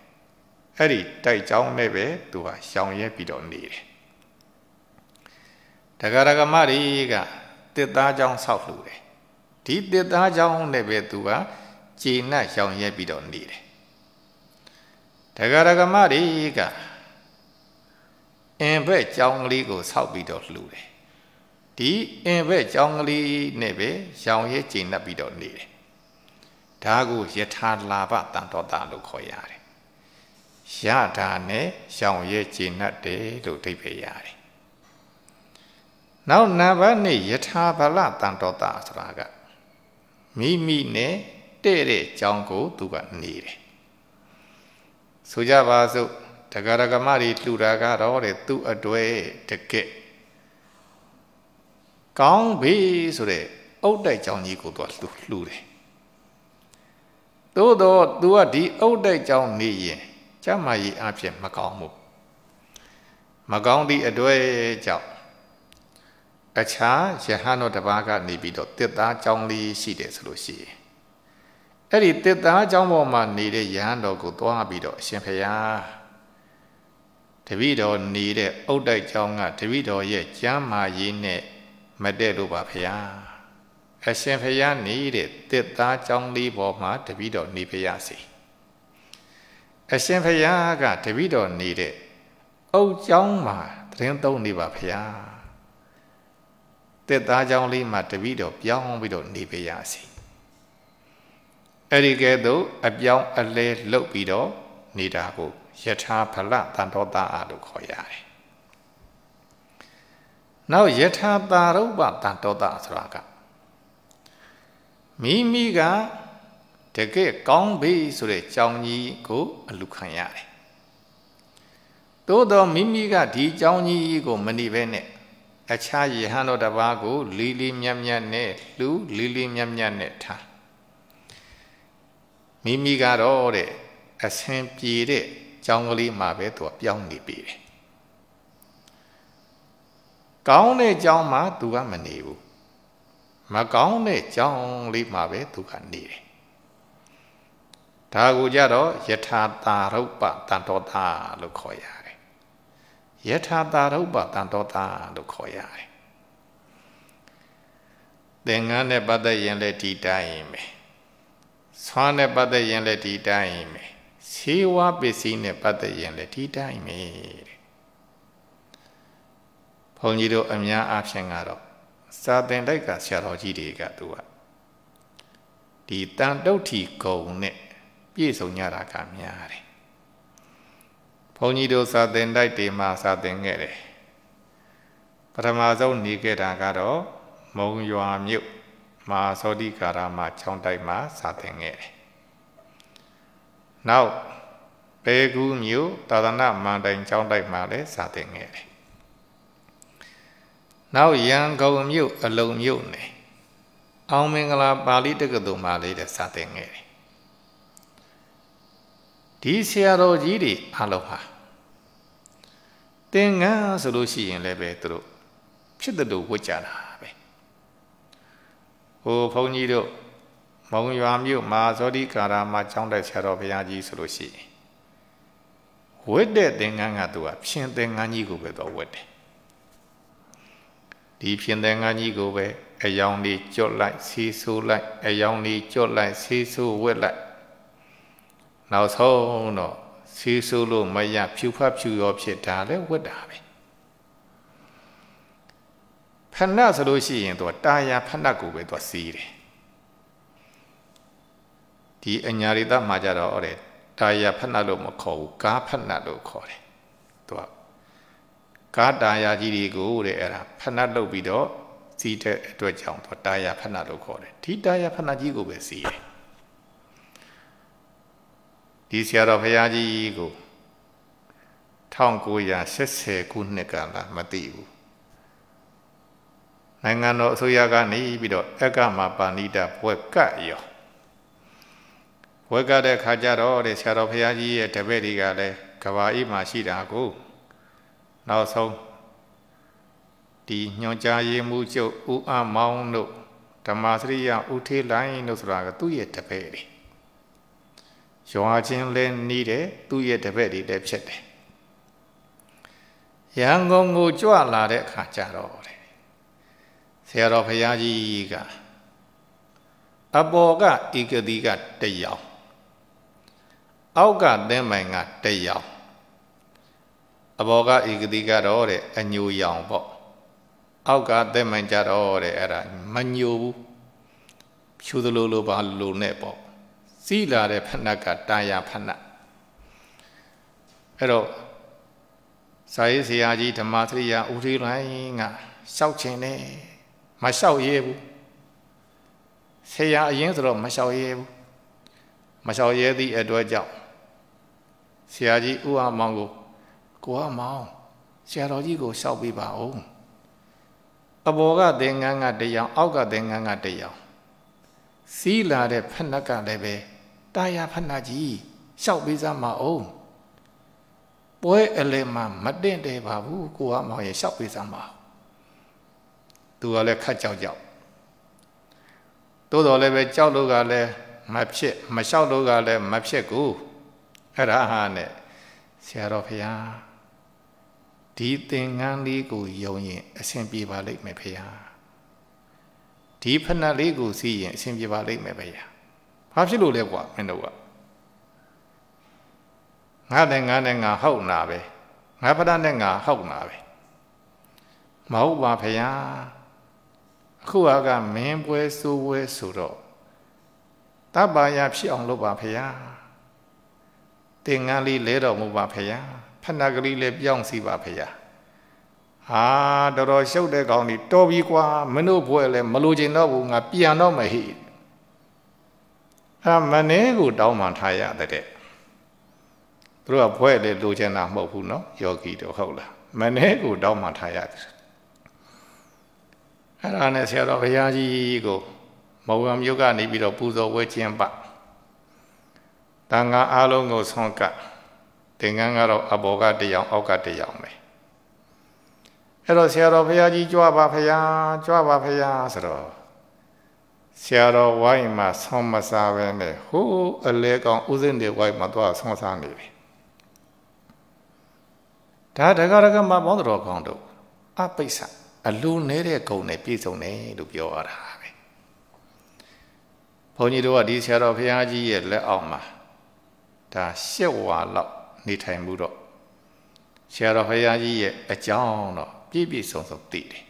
အဲ့ဒီတိုက်ကြောင်းနဲ့ပဲသူဟာရောင်ရဲပြီးတော့နေတယ်ဒဂရကမတွေကတစ်သားကြောင်းဆောက်လှူတယ်ဒီတစ်သားကြောင်းနဲ့ပဲသူကကျေနပ်ရောင်ရဲပြီးတော့နေတယ်ဒဂရကမတွေကအင်ဘက်ကြောင်းကလေးကိုဆောက်ပြီးတော့လှူတယ်ဒီအင်ဘက်ကြောင်းကလေးနဲ့ပဲရောင်ရဲကျေနပ်ပြီးတော့နေတယ်ဒါကိုယထာလာဘတန်တော်တာလို့ခေါ်ရတယ်ရတာနဲ့ရောင်ရဲကျေနပ်တယ်လို့အဓိပ္ပာယ်ရတယ်နောက်နံပါတ်2ယထာဘလတန်တော်တာဆိုတာကမိမိနဲ့တဲ့တဲ့အကြောင်းကို သူကနေတယ်ဆိုကြပါစို့တဂရကမတွေလှူတာကတော့တဲ့သူ့အတွေ့တကက်ကောင်းပြီဆိုတဲ့အုတ်တိုက်ကြောင်ကြီးကိုသူကလှူလှူတယ်သို့တော့ तू ကဒီအုတ်တိုက်ကြောင်နေရင်ကျမကြီးအဖြစ်မကောင်းဘူးမကောင်းသည့်အတွေ့ကြောင့်တခြားယဟန်တော်တစ်ပါးကနေပြီးတော့တစ်သားเจ้าလေးရှိတယ်ဆိုလို့ရှိရင်အဲ့ဒီတစ်သားเจ้าပေါ်မှာနေတဲ့ယဟန်တော်ကိုသွားပြီးတော့အရှင်ဖရာတပည့်တော်နေတဲ့အုတ်တိုက်เจ้าကတပည့်တော်ရဲ့ကျမ်းမာရေးနဲ့မတည့်လို့ပါဖရာအရှင်ဖရာနေတဲ့တစ်သားเจ้าလေးပေါ်မှာတပည့်တော်နေဖရာစီအရှင်ဖရာကတပည့်တော်နေတဲ့အောက်ကျောင်းမှာသတင်းသုံးနေပါဖရာတက်သားကြောင်းလေးမှာတပိတော့ပြောင်းပြီးတော့နေပြရစီအဲ့ဒီကဲသို့အပြောင်းအလဲလှုပ်ပြီးတော့နေတာကိုယထာဖလတန်တော်သားအားလို့ခေါ်ရတယ်နောက်ယထာတာရုပတန်တော်သားဆိုတာကမိမိကတကယ်ကောင်းပြီဆိုတဲ့ကြောင်းကြီးကို အလူခံရတယ်သို့တော်မိမိကဒီကြောင်းကြီးကို မနေဘဲနဲ့အခြားယဟန်တော်တစ်ပါးကို လီလီမြတ်မြတ်နဲ့လူလီလီမြတ်မြတ်နဲ့ထားမိမိကတော့တဲ့အဆင်ပြေတဲ့ကြောင်းကလေးမှာပဲသူကပြောင်းနေပြီတယ်။ကောင်းတဲ့ကြောင်းမှာသူကမနေဘူး။မကောင်းတဲ့ကြောင်းလေးမှာပဲသူကနေတယ်။ဒါကိုကြတော့ယထာတာရုပ္ပတန်တော်တာလို့ခေါ်ရတယ်ယထာတာရုပတန်တော်တာလို့ခေါ်ရတယ်သင်္ကန်းနဲ့ပတ်သက်ရင်လည်းဒီတိုင်းပဲဆွမ်းနဲ့ပတ်သက်ရင်လည်းဒီတိုင်းပဲဆေးဝါးပစ္စည်းနဲ့ပတ်သက်ရင်လည်းဒီတိုင်းပဲတဲ့ဘုန်းကြီးတို့အများအားဖြင့်ကတော့စာသင်တိုက်ကဆရာတော်ကြီးတွေကသူကဒီတန်တုတ်ထီဂုံနဲ့ပြည့်စုံကြတာကများတယ်ဘုန်းကြီးတို့စာသင်တိုက်တွေမှာစာသင်ခဲ့တယ်ပထမဆုံးနေခဲ့တာကတော့မုံရွာမြို့မာသောတိကာရမှာချောင်းတိုက်မှာစာသင်ခဲ့တယ်နောက်ပေကူးမြို့သာသနာမန္တိုင်ချောင်းတိုက်မှာလည်းစာသင်ခဲ့တယ်နောက်ရန်ကုန်မြို့အလုံမြို့နယ်အောင်မင်္ဂလာပါဠိတက္ကသိုလ်မှာလည်းစာသင်ခဲ့တယ်ဒီဆရာတော်ကြီးတွေအလုံးဟာသင်္ကန်းဆိုလို့ရှိရင်လည်းပဲသူတို့ဖြစ်တယ်လို့ဝတ်ကြတာပဲဟိုဘုန်းကြီးတို့မုံရွာမြို့မဟာဇောတိကာရာမှာကျောင်းတက်ဆရာတော်ဘုရားကြီးဆိုလို့ရှိရင်ဝတ်တဲ့သင်္ကန်းကသူကဖြင်းသင်္ကန်းကြီးကိုပဲတော့ဝတ်တယ်ဒီဖြင်းသင်္ကန်းကြီးကိုပဲအယောင်လေးကြော့လိုက်ဆေးဆိုးလိုက်အယောင်လေးကြော့လိုက်ဆေးဆိုးဝတ်လိုက်နောက်ဆုံးတော့ဆီးဆိုးလို့မရဖြူဖတ်ဖြူရောဖြစ်ဒါလည်းဝတ်တာပဲဖဏဆိုလို့ရှိရင်သူကတာယာဖဏကိုပဲသူကစီးတယ်ဒီအညာရိတမှာကြတော့ဟောတယ်တာယာဖဏလို့မခေါ်ဘူးကာဖဏလို့ခေါ်တယ်သူကကာတာယာကြီးတွေကိုတဲ့အဲ့ဒါဖဏလုပ်ပြီးတော့စီးတဲ့အတွက်ကြောင့်သူတာယာဖဏလို့ခေါ်တယ်ဒီတာယာဖဏကြီးကိုပဲစီးတယ်ဒီဆရာတော်ဘုရားကြီးကို1980ခုနှစ်ကလာမသိဘူးနိုင်ငံတော်အစိုးရကနေပြီးတော့အက္ကမပါဏိတဘွဲ့ကရောဘွဲ့ကတဲ့ခါကျတော့တဲ့ဆရာတော်ဘုရားကြီးရဲ့တပည့်တွေကလည်းကဘာအိမှာရှိတာကိုနောက်ဆုံးဒီညွန်ကြားရေးမှုချုပ်ဦးအမောင်းတို့ဓမ္မစရိယဦးထေးလိုင်းတို့ဆိုတာကသူ့ရဲ့တပည့်တွေရွာချင်းလဲနီးတယ်သူ့ရဲ့တပည့်တွေလည်းဖြစ်တယ်ရန်ကုန်ကိုကြွလာတဲ့အခါကျတော့တယ်ဆရာတော်ဘုရားကြီးကအပေါ်ကဧကတိကတယောက်အောက်ကသင်းမိုင်ကတယောက်အပေါ်ကဧကတိကတော့တဲ့အညိုရောင်ပေါ့အောက်ကသင်းမိုင်ကြတော့တဲ့အဲ့ဒါမညိုဘူးဖြူသလိုလိုပါလိုနဲ့ပေါ့စီးလာတဲ့ဖဏကတာယာဖဏအဲ့တော့ဇာယေဆရာကြီးဓမ္မသရိယာဦးထေးလိုင်းကရှောက်ခြင်းနဲ့မလျှောက်ရဲဘူးဆရာအရင်ဆိုတော့မလျှောက်ရဲဘူးမလျှောက်ရဲသည့်အတွက်ကြောင့်ဆရာကြီးဦးအောင်မောင်ကိုကိုအောင်မောင်ဆရာတော်ကြီးကိုရှောက်ပေးပါဦးအပေါ်ကသင်္ကန်းကတရားအောက်ကသင်္ကန်းကတရားစီးလာတဲ့ဖက်နှက်ကလည်းပဲတာယာဖဏကြီးရှောက်ပေးစမ်းမအောင်ပွဲအလယ်မှာမတင့်တယ်ပါဘူးကိုကမောင်ရဲ့ရှောက်ပေးစမ်းပါသူကလည်းခတ်ကြောက်ကြောက်သို့တော်လည်းပဲကြောက်လို့ကလည်းမဖြစ်မလျှောက်လို့ကလည်းမဖြစ်ကိုအဲ့ဒါဟာနဲ့ဆရာတော်ဖရာဒီသင်္ကန်းလေးကိုယုံရင်အဆင်ပြေပါလိမ့်မယ်ဖရာဒီဖဏလေးကိုစီးရင်အဆင်ပြေပါလိမ့်မယ်ဖရာဘာဖြစ်လို့လဲကွာမင်းတို့ကငါနဲ့ငါနဲ့ငါဟုတ်နာပဲငါဖတာနဲ့ငါဟုတ်နာပဲမဟုတ်ပါဖေယားအခုကမင်းပွဲစိုးပွဲဆိုတော့တပ္ပါယဖြစ်အောင်လုပ်ပါဖေယားတင်ငန်းလေးလဲတော်မူပါဖေယားဖနာကလေးလည်းပြောင်းစီပါဖေယားဟာတော်တော်ရှုပ်တဲ့ကောင်ဒီတော်ပြီကွာမင်းတို့ဘွဲလည်းမလိုချင်တော့ဘူးငါပြန်တော့မဟိအဲမနေကို တောင်းမှထားရတဲ့သူတို့ကဘွဲ့လေလိုချင်တာမဟုတ်ဘူးနော်ယောဂီတို့ဟုတ်လားမနေကိုတောင်းမှထားရတယ်အဲ့ဒါနဲ့ဆရာတော်ဘုရားကြီးကိုမောဝံမြို့ကနေပြီးတော့ပူဇော်ဝဲခြင်းပတန်ခါအားလုံးကိုဆွန့်ကသင်္ကန်းကတော့အဘောကတရောင်အောက်ကတရောင်ပဲအဲ့တော့ဆရာတော်ဘုရားကြီးကြွပါဘုရားကြွပါဘုရားဆိုတော့ဆရာတော်ဝိုင်းမှာဆောင်းမစားပဲနဲ့ဟိုးအလဲကောင်ဥစဉ်တွေဝိုင်းမှာသွားဆောင်းစားနေတယ်ဒါဒကာဒကမဘောင်းတော်ကောင်တို့အပိဿအလူနဲတဲ့ဂုံနဲ့ပြည့်စုံတယ်လို့ပြောရတာပဲဘုန်းကြီးတို့ကဒီဆရာတော်ဘုရားကြီးရဲ့လက်အောက်မှာဒါရှစ်ဝါလောက်နေထိုင်မှုတော့ဆရာတော်ဘုရားကြီးရဲ့အကြောင်းတော့ပြည့်ပြည့်စုံစုံသိတယ်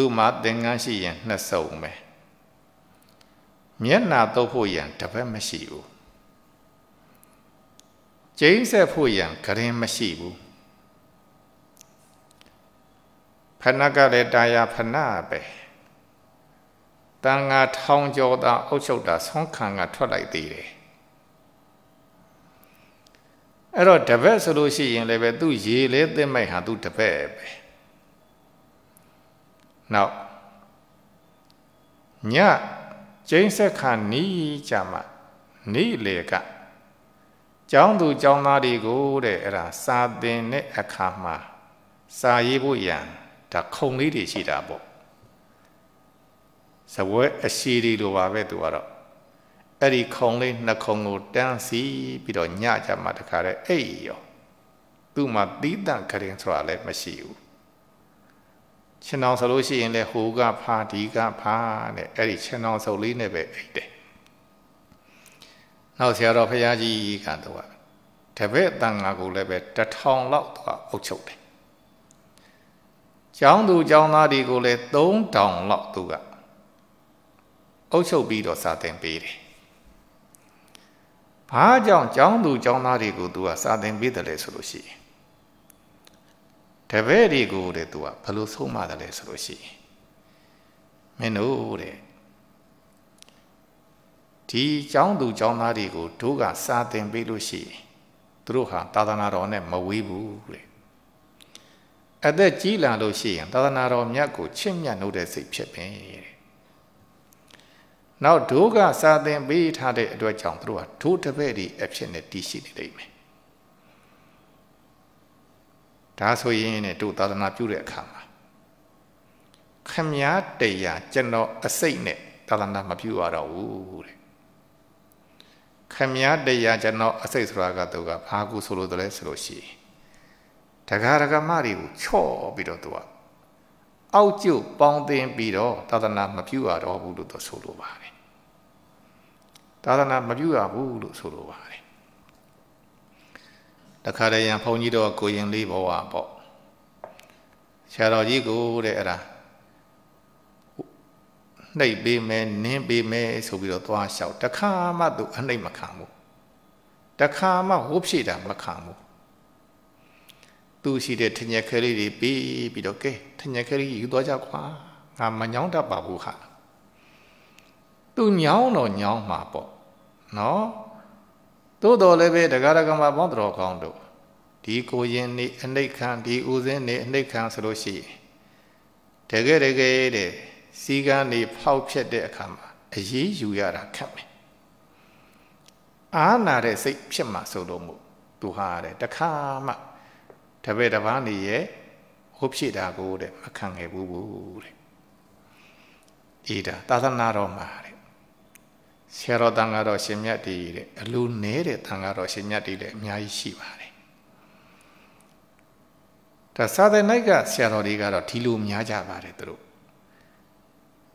သူ့မှာသင်္ကန်းရှိရင်နှစ်စုံပဲမျက်နာတုပ်ဖို့ရန်တပတ်မရှိဘူးကျိန်းဆက်ဖို့ရန်ဂရင်မရှိဘူးဖဏကလည်းတာယာဖဏပဲတန်ငါထောင်းကြောတာအုပ်ချုပ်တာ ဆုံးခံကထွက်လိုက်သေးတယ်အဲ့တော့တပည့်ဆိုလို့ရှိရင်လည်းပဲသူရေလဲသိမ့်မိုက်ဟာသူတပည့်ပဲနောက်ညကျင်းဆက်ခါနီးကြမှာနီးလေကကျောင်းသူကျောင်းသားတွေကိုတဲ့အဲ့ဒါစာသင်တဲ့အခါမှာစာရေးဖို့ရန်ဒါခုံလေးတွေရှိတာပေါ့စပွဲအရှိတွေလိုပါပဲသူကတော့အဲ့ဒီခုံလေးနှစ်ခုံကိုတန်းစီပြီးတော့ညကြမှာတခါတည်းအိပ်ရောသူ့မှာတီးတန့်ခရင်ဆိုတာလည်းမရှိဘူးခြင်အောင်ဆိုလို့ရှိရင်လေဟိုကဖာဒီကဖာတဲ့အဲ့ဒီခြင်အောင်ဆုပ်လေးနဲ့ပဲအိတ်တယ်နောက်ဆရာတော်ဖရာကြီးကတော့တပည့်တန်ငါကိုလည်းပဲတထောင်လောက်သူက အုပ်ချုပ်တယ်ကျောင်းသူကျောင်းသားတွေကိုလည်း3000လောက်သူကအုပ်ချုပ်ပြီးတော့စာသင်ပေးတယ်ဘာကြောင့်ကျောင်းသူကျောင်းသားတွေကိုသူကစာသင်ပေးတယ်လဲဆိုလို့ရှိရင်တပည့်တွေကိုတဲ့သူကဘယ်လိုဆုံးမတယ်လဲဆိုလို့ရှိရင်မင်းတို့တဲ့ဒီเจ้าသူเจ้าသားတွေကိုတို့ကစာသင်ပေးလို့ရှိရင်သူတို့ဟာသာသနာတော်နဲ့မဝေးဘူးတဲ့အသက်ကြီးလာလို့ရှိရင်သာသနာတော်မြတ်ကိုချစ်မြတ်နိုးတဲ့စိတ်ဖြစ်ပင်တဲ့နောက်ဒုက္ခစာသင်ပေးထားတဲ့အတွက်ကြောင့်သူတို့ဟာဒုတပည့်တွေအဖြစ်နဲ့တည်ရှိနေလိမ့်မယ်ဒါဆိုရင်ねတို့သာသနာပြုတဲ့အခါမှာခမည်းတရားကျွန်တော်အစိတ်နဲ့သာသနာမပြုရတော့ဘူးတဲ့ခမည်းတရားကျွန်တော်အစိတ်ဆိုတာကသူကဘာကိုဆိုလို့တလဲဆိုလို့ရှိရင်တဂရကမတွေကိုချော့ပြီးတော့သူကအောက်ကျုပ်ပေါင်းသင်ပြီးတော့သာသနာမပြုရတော့ဘူးလို့သူဆိုလိုပါတယ်သာသနာမပြုရဘူးလို့ဆိုလိုပါတယ်တခါတည်းရန်ဘုန်းကြီးတော့ကိုရင်လေးဘဝပေါ့ဆရာတော်ကြီးကိုတဲ့အဲ့ဒါနှိပ်ပေးမယ်နင်းပေးမယ်ဆိုပြီးတော့သွားလျှောက်တခါမှသူအနှိပ်မခံဘူးတခါမှဝုတ်ဖြည့်တာမခံဘူးသူရှိတဲ့ထညက်ခဲလေးတွေပြီးပြီးတော့ကဲထညက်ခဲလေးယူသွားကြကွာငါမညောင်းတတ်ပါဘူးဟာသူညောင်းတော့ညောင်းမှာပေါ့နော်သို့တော်လည်းပဲတရားဓမ္မပေါင်းတော်ကောင်းတို့ဒီကိုရင်နေအနှိတ်ခံဒီဥစဉ်နေအနှိတ်ခံဆိုလို့ရှိရင်တကယ်တကယ်တဲ့စီကံနေဖောက်ဖြက်တဲ့အခါမှာအရေးယူရတာခက်မယ်အာနာတဲ့စိတ်ဖြစ်မှာဆိုလို့မို့သူဟာတဲ့တခါမှတပည့်တစ်ပါးနေရဲ့ဟုတ်ဖြစ်တာကိုတဲ့မခံခဲ့ဘူးဘူးတဲ့အေးဒါသာသနာတော်မှာဆရာတော်တန်ဃာတော်ရှင်မြတ်တည်တဲ့အလူနဲတဲ့တန်ဃာတော်ရှင်မြတ်တည်လည်းအများကြီးရှိပါတယ်ဒါစာသနိုက်ကဆရာတော်တွေကတော့ဒီလိုများကြပါတယ်သူတို့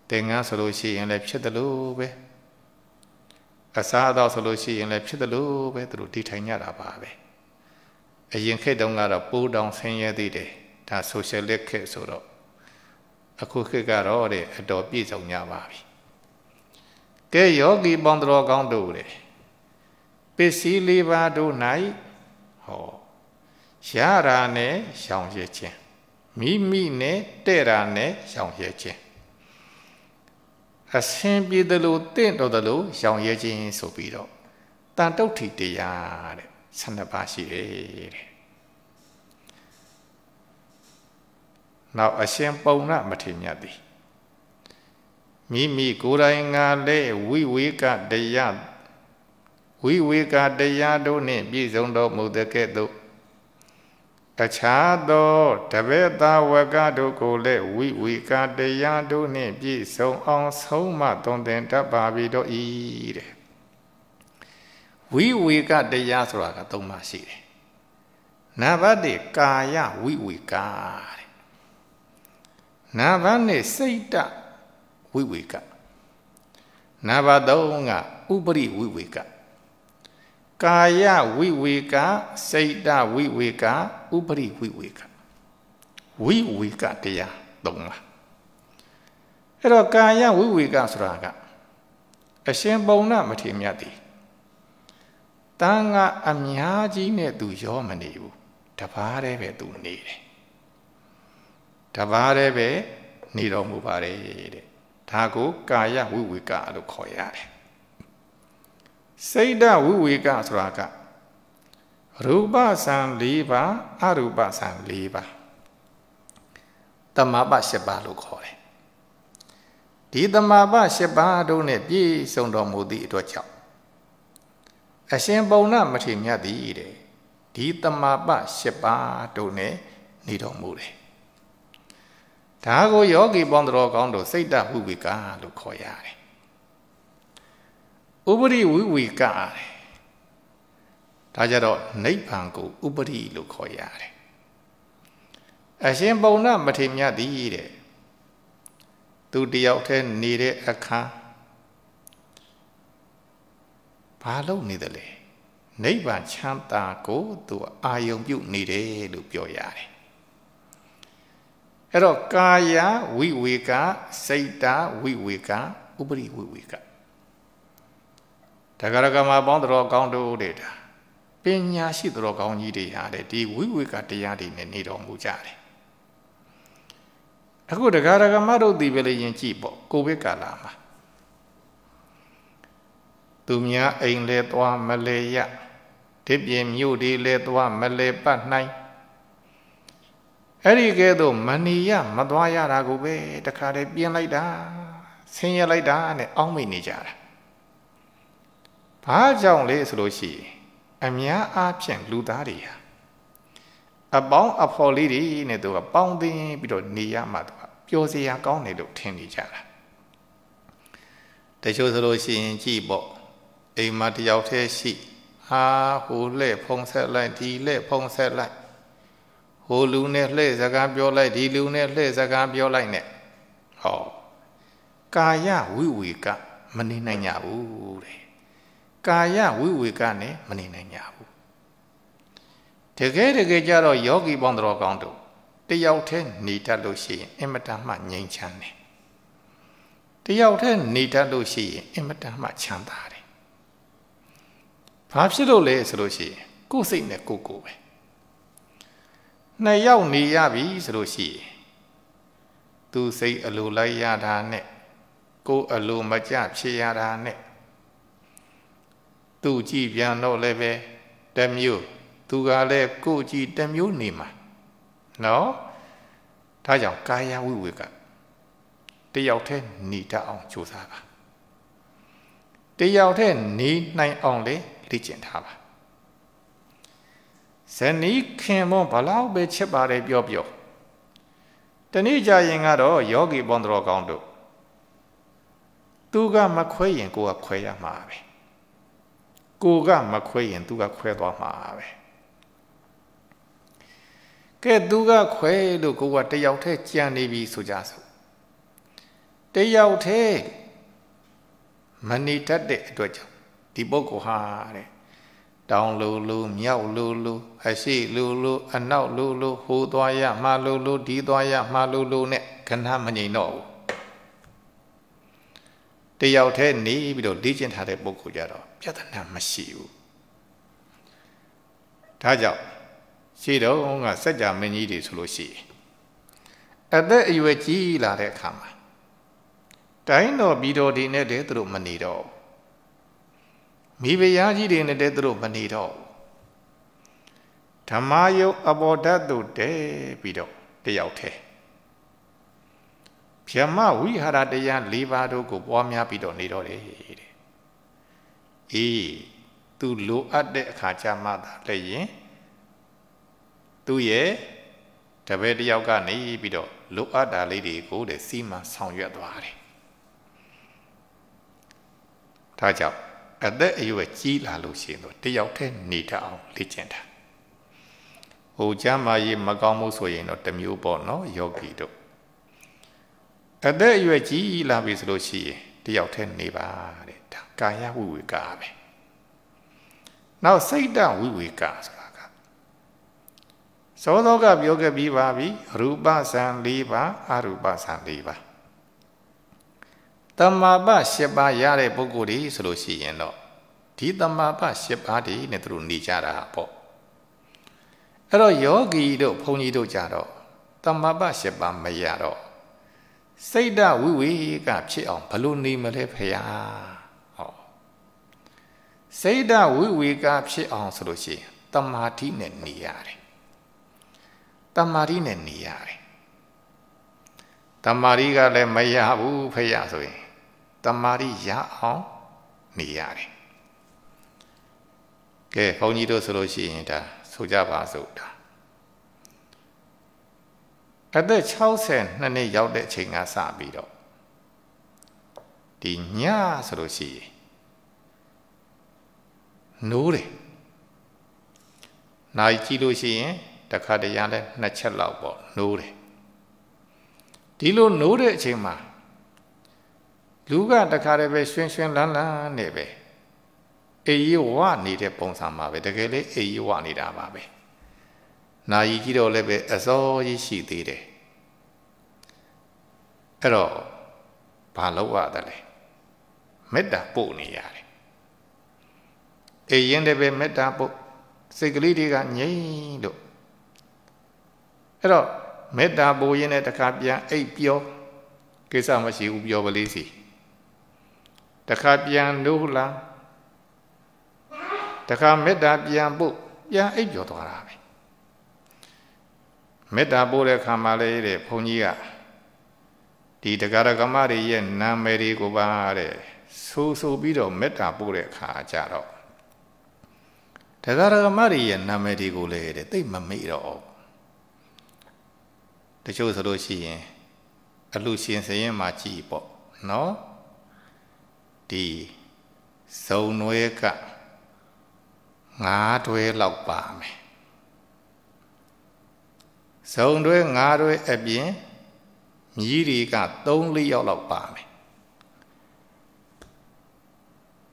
တင်ငန်းဆိုလို့ရှိရင်လည်းဖြစ်တယ်လို့ပဲအစားအသောက်ဆိုလို့ရှိရင်လည်းဖြစ်တယ်လို့ပဲသူတို့တည်ထိုင်ကြတာပါပဲအရင်ခေတ်တုန်းကတော့ပိုးတောင်ဆင်းရဲသေးတယ်ဒါဆိုရှယ်လစ်ခေတ်ဆိုတော့အခုခေတ်ကတော့တဲ့အတော်ပြည့်စုံကြပါပြီကဲယောဂီပေါင်းတော်ကောင်းတို့လေပစ္စည်းလေးပါးတို့၌ဟောရတာနဲ့ရောင်ရဲခြင်းမိမိနဲ့တဲ့တာနဲ့ရောင်ရဲခြင်းအဆင်ပြေတယ်လို့တင့်တော်တယ်လို့ရောင်ရဲခြင်း ဆိုပြီးတော့တန်တုတ်ထီတရားတဲ့12ပါးရှိတယ်တဲ့နောက်အရှင်ပုံရမထေရမြတ်သည်မိမိကိုယ်တိုင်ငါလည်းဝိဝေကတရားဝိဝေကတရားတို့နှင့်ပြည့်စုံတော်မူတဲ့ကဲ့သို့တခြားသောတပည့်သာဝကတို့ကိုလည်းဝိဝေကတရားတို့နှင့်ပြည့်စုံအောင်ဆုံးမသွန်သင်တတ်ပါပြီတော့ဤတဲ့ဝိဝေကတရားဆိုတာကသုံးပါရှိတယ်နာဘတိကာယဝိဝေကတဲ့နာဘနဲ့စိတ်တဝိဝေကနာဘ3ကဥပရိဝိဝေကကာယဝိဝေကစိတ်တဝိဝေက ဥပရိဝိဝေကဝိဝေကတရား3ပါအဲ့တော့ကာယဝိဝေကဆိုတာကအရှင်ပုံနာမထေမြတ်သည်တန်ခါအများကြီးနဲ့သူရောမနေဘူးတပါးတည်းပဲသူနေတယ်တပါးတည်းပဲနေတော်မူပါတယ်တဲ့ဒါကိုကာယဝိဝေကလို့ခေါ်ရတယ်စိတ်ဓာဝိဝေကဆိုတာက ရူပဆံ၄ပါးအရူပဆံ၄ပါးတမပ၈ပါးလို့ခေါ်တယ်ဒီတမပ၈ပါးတို့နဲ့ပြည့်စုံတော်မူသည့်အတွက်ကြောင့်အရှင်ပုံနာမထေရမြတ်သည်တဲ့ဒီတမပ၈ပါးတို့နဲ့နေတော်မူတယ်ဒါကိုယောဂီပေါင်းတော်ကောင်းတို့စိတ်တဟုဝိကလို့ခေါ်ရတယ်ဥပရိဝိဝိကရတယ်ဒါကြတော့နိဗ္ဗာန်ကို ဥပရိလို့ခေါ်ရတယ်အရှင်ပုံဏမထေမြတ်သည်တဲ့သူတယောက်တည်းနေတဲ့အခါဘာလုပ်နေသလဲနိဗ္ဗာန်ချမ်းသာကိုသူအာယုံပြုနေတယ်လို့ပြောရတယ်အဲ့တော့ကာယဝိဝေကစိတ်တာဝိဝေကဥပရိဝိဝေကတဂရကမပေါင်းတော်ကောင်းတို့တဲ့ဒါပညာရှိတော်ကောင်းကြီးတွေဟာတဲ့ဒီဝိဝေကတရားတွေနဲ့နေတော်မူကြတယ်အခုတဂရကမတို့ဒီပဲလေရင်ကြည့်ပေါ့ကိုဗစ်ကာလမှာသူများအိမ်လဲသွားမလဲရတစ်ပြင်းမြို့တွေလဲသွားမလဲပတ်နိုင်အဲ့ဒီကဲသို့မဏီယမသွားရတာကိုပဲတခါတည်းပြင်းလိုက်တာဆင်းရဲလိုက်တာနဲ့အောင်းမိနေကြတာဘာကြောင့်လဲဆိုလို့ရှိရင်အများအားဖြင့်လူသားတွေဟာအပေါင်းအဖော်လေးတွေနဲ့သူကပေါင်းသင်းပြီးတော့နေရမှသူကပျော်စရာကောင်းတယ်လို့ထင်နေကြတာတချို့ဆိုလို့ရှိရင်ကြည်ပေါ့အိမ်မှာတယောက်တည်းရှိဟာဟိုလှဲ့ဖုံးဆက်လိုက်ဒီလှဲ့ဖုံးဆက်လိုက်ဟိုလူနဲ့လှည့်စကားပြောလိုက်ဒီလူနဲ့လှည့်စကားပြောလိုက်နဲ့ဟောကာယဝိဝေကမနေနိုင်ကြဘူးတဲ့ကာယဝိဝေကနဲ့မနေနိုင်ကြဘူးတကယ်တကယ်ကြတော့ယောဂီပေါင်းတော်ကောင်းတို့တယောက်တည်းနေတတ်လို့ရှိရင်အင်မတန်မှငြိမ်ချမ်းတယ်တယောက်တည်းနေတတ်လို့ရှိရင်အင်မတန်မှချမ်းသာတယ်ဘာဖြစ်လို့လဲဆိုလို့ရှိရင်ကိုယ်စိတ်နဲ့ကိုယ်ကိုယ်ပဲနှစ်ယောက်နေရပြီဆိုလို့ရှိရင်သူစိတ်အလိုလိုက်ရတာနဲ့ကိုယ်အလိုမကျဖြစ်ရတာနဲ့သူကြည့်ပြန်တော့လည်းပဲတမျိုးသူကလည်းကိုယ်ကြည့်တမျိုးနေမှာနော်ဒါကြောင့်ကာယဝိဝေကတယောက်တည်းหนีတတ်အောင်ကြိုးစားပါတယောက်တည်းหนีနိုင်အောင်လေလေ့ကျင့်ထားပါဇနီးခင်မွန်းဘလောက်ပဲချစ်ပါတယ်ပြောပြောတနေ့ကြရင်ကတော့ယောဂီပွန်တော်ကောင်းတို့သူကမခွဲရင်ကိုကခွဲရမှာပဲကိုကမခွဲရင် သူကခွဲသွားမှာပဲကဲသူက ခွဲလို့ကိုကတယောက်တည်းကြံနေပြီဆိုကြစို့တယောက်တည်းမနေတတ်တဲ့အတွက်ကြောင့်ဒီပုဂ္ဂိုလ်ဟာတဲ့တောင်းလိုလိုမြောက်လိုလိုအရှိလိုလိုအနောက်လိုလိုဟိုသွားရမှာလိုလိုဒီသွားရမှာလိုလိုနဲ့ခဏမငြိမ်တော့ဘူးတယောက်တည်းနေပြီးတော့လေ့ကျင့်ထားတဲ့ပုဂ္ဂိုလ်ကြတော့ပြဿနာမရှိဘူးဒါကြောင့်ရှိတော့ကစัจ जा မင်းကြီးတွေဆိုလို့ရှိရင်အသက်အရွယ်ကြီးလာတဲ့အခါမှာတိုင်းတော်ပြီးတော်ဒီနဲ့တည်းသူတို့မနေတော့မိဖုရားကြီးတွေနဲ့တည်းသူတို့မနေတော့ဓမ္မယုတ်အဘောဓာတ်တို့တည်းပြီးတော့တယောက်တည်းဗျမဝိဟာရတရား၄ပါးတို့ကိုပွားများ ပြီးတော့နေတော့တယ်တဲ့အေးသူလိုအပ်တဲ့အခါကြမှသာလည်းရင်သူရဲ့တပည့်တယောက်ကနေပြီးတော့လိုအပ်တာလေးတွေကိုတဲ့စီမံဆောင်ရွက်သွားတယ်ဒါကြောင့်အသက်အရွယ်ကြီးလာလို့ရှိရင်တော့တယောက်တည်းနေတတ်အောင်လေ့ကျင့်တာဟိုကျမ်းမာရေးမကောင်းမှုဆိုရင်တော့တမျိုးပေါ့နော်ယောဂီတို့အသက်အရွယ်ကြီးလာပြီဆိုလို့ရှိရင်တယောက်တည်းနေပါတဲ့ဒါကာယဝိဝေကာပဲနောက်စိတ်တဝိဝေကာဆိုတာကသောသောကပြောခဲ့ပြီးပါပြီရူပဆံ၄ပါးအရူပဆံ၄ပါးတမာပ၈ပါးရတဲ့ပုဂ္ဂိုလ်တွေဆိုလို့ရှိရင်တော့ဒီတမာပ၈ပါးတွေနဲ့သူတို့နေကြတာပေါ့အဲ့တော့ယောဂီတို့ဘုန်းကြီးတို့ကြတော့တမာပ၈ပါးမရတော့စိတ်ဓာဝိဝေကဖြစ်အောင်ဘလို့နေမလဲဖရာဟောစိတ်ဓာဝိဝေကဖြစ်အောင်ဆိုလို့ရှိရင်တမာတိနဲ့နေရတယ်တမာတိနဲ့နေရတယ်တမာတိကလည်းမရဘူးဖရာဆိုရင်တမာရီရအောင်နေရတယ်ကဲခေါင်းကြီးတို့ဆိုလို့ရှိရင်ဒါဆိုကြပါစို့ဒါအသက်62နှစ်ရောက်တဲ့အချိန်ကစပြီးတော့ဒီညဆိုလို့ရှိရင်နိုးတယ်။နိုင်ကြည့်လို့ရှိရင်တခါတရံလဲနှစ်ချက်လောက်ပေါ့နိုးတယ်။ဒီလိုနိုးတဲ့အချိန်မှာလူကတခါတည်းပဲရွှင်ရွှင်လန်းလန်းနေပဲအေးဝနေတဲ့ပုံစံမှာပဲတကယ်လေးအေးဝနေတာပါပဲနာယီကြီးတော့လည်းပဲအစောကြီးရှိသေးတယ်အဲ့တော့ဘာလို့ရတယ်လဲမေတ္တာပို့နေရတယ်အေးရင်တည်းပဲမေတ္တာပို့စိတ်ကလေးတွေကငြိမ့်လို့အဲ့တော့မေတ္တာပို့ရင်းနဲ့တခါပြန်အိပ်ပြောကိစ္စမရှိဘူးပြောပါလိမ့်စီတခါပြန်လို့လားတခါမေတ္တာပြန်ပို့ပြန်အိပ်ကျော်သွားတာပဲမေတ္တာပို့တဲ့ခါမှလည်းတဲ့ဘုန်းကြီးကဒီတရားကမတွေရဲ့နာမည်တွေကိုပါတဲ့ဆိုးဆိုးပြီးတော့မေတ္တာပို့တဲ့ခါကြတော့တရားကမတွေရဲ့နာမည်တွေကိုလည်းတဲ့သိမမေ့တော့တချို့ဆိုလို့ရှိရင်အလူရှင်စရင်မှာကြည်ပေါ့နော်ဒီဇုံနွဲကငါးတွဲလောက်ပါမယ်ဇုံတွဲငါးတွဲအပြင်မြည်တွေက3 4ယောက်လောက်ပါမယ်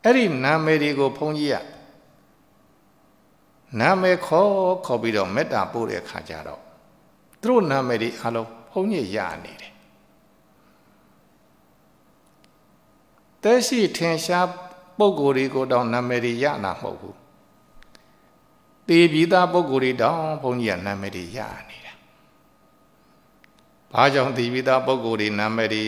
အဲ့ဒီနာမည်တွေကိုဘုန်းကြီးကနာမည်ခေါ်ခေါ်ပြီးတော့မေတ္တာပို့တဲ့ခါကြတော့သူတို့နာမည်တွေအလုံးဘုန်းကြီးရနေတယ်သက်ရှိထင်ရှားပုံကိုယ်တွေကိုတော့နာမည်တွေရနာမဟုတ်ဘူးတေပြီးသား ပုံကိုယ်တွေတော့ဘုန်းကြီးကနာမည်တွေရနေတာဘာကြောင့်တေပြီးသားပုံကိုယ်တွေနာမည်တွေ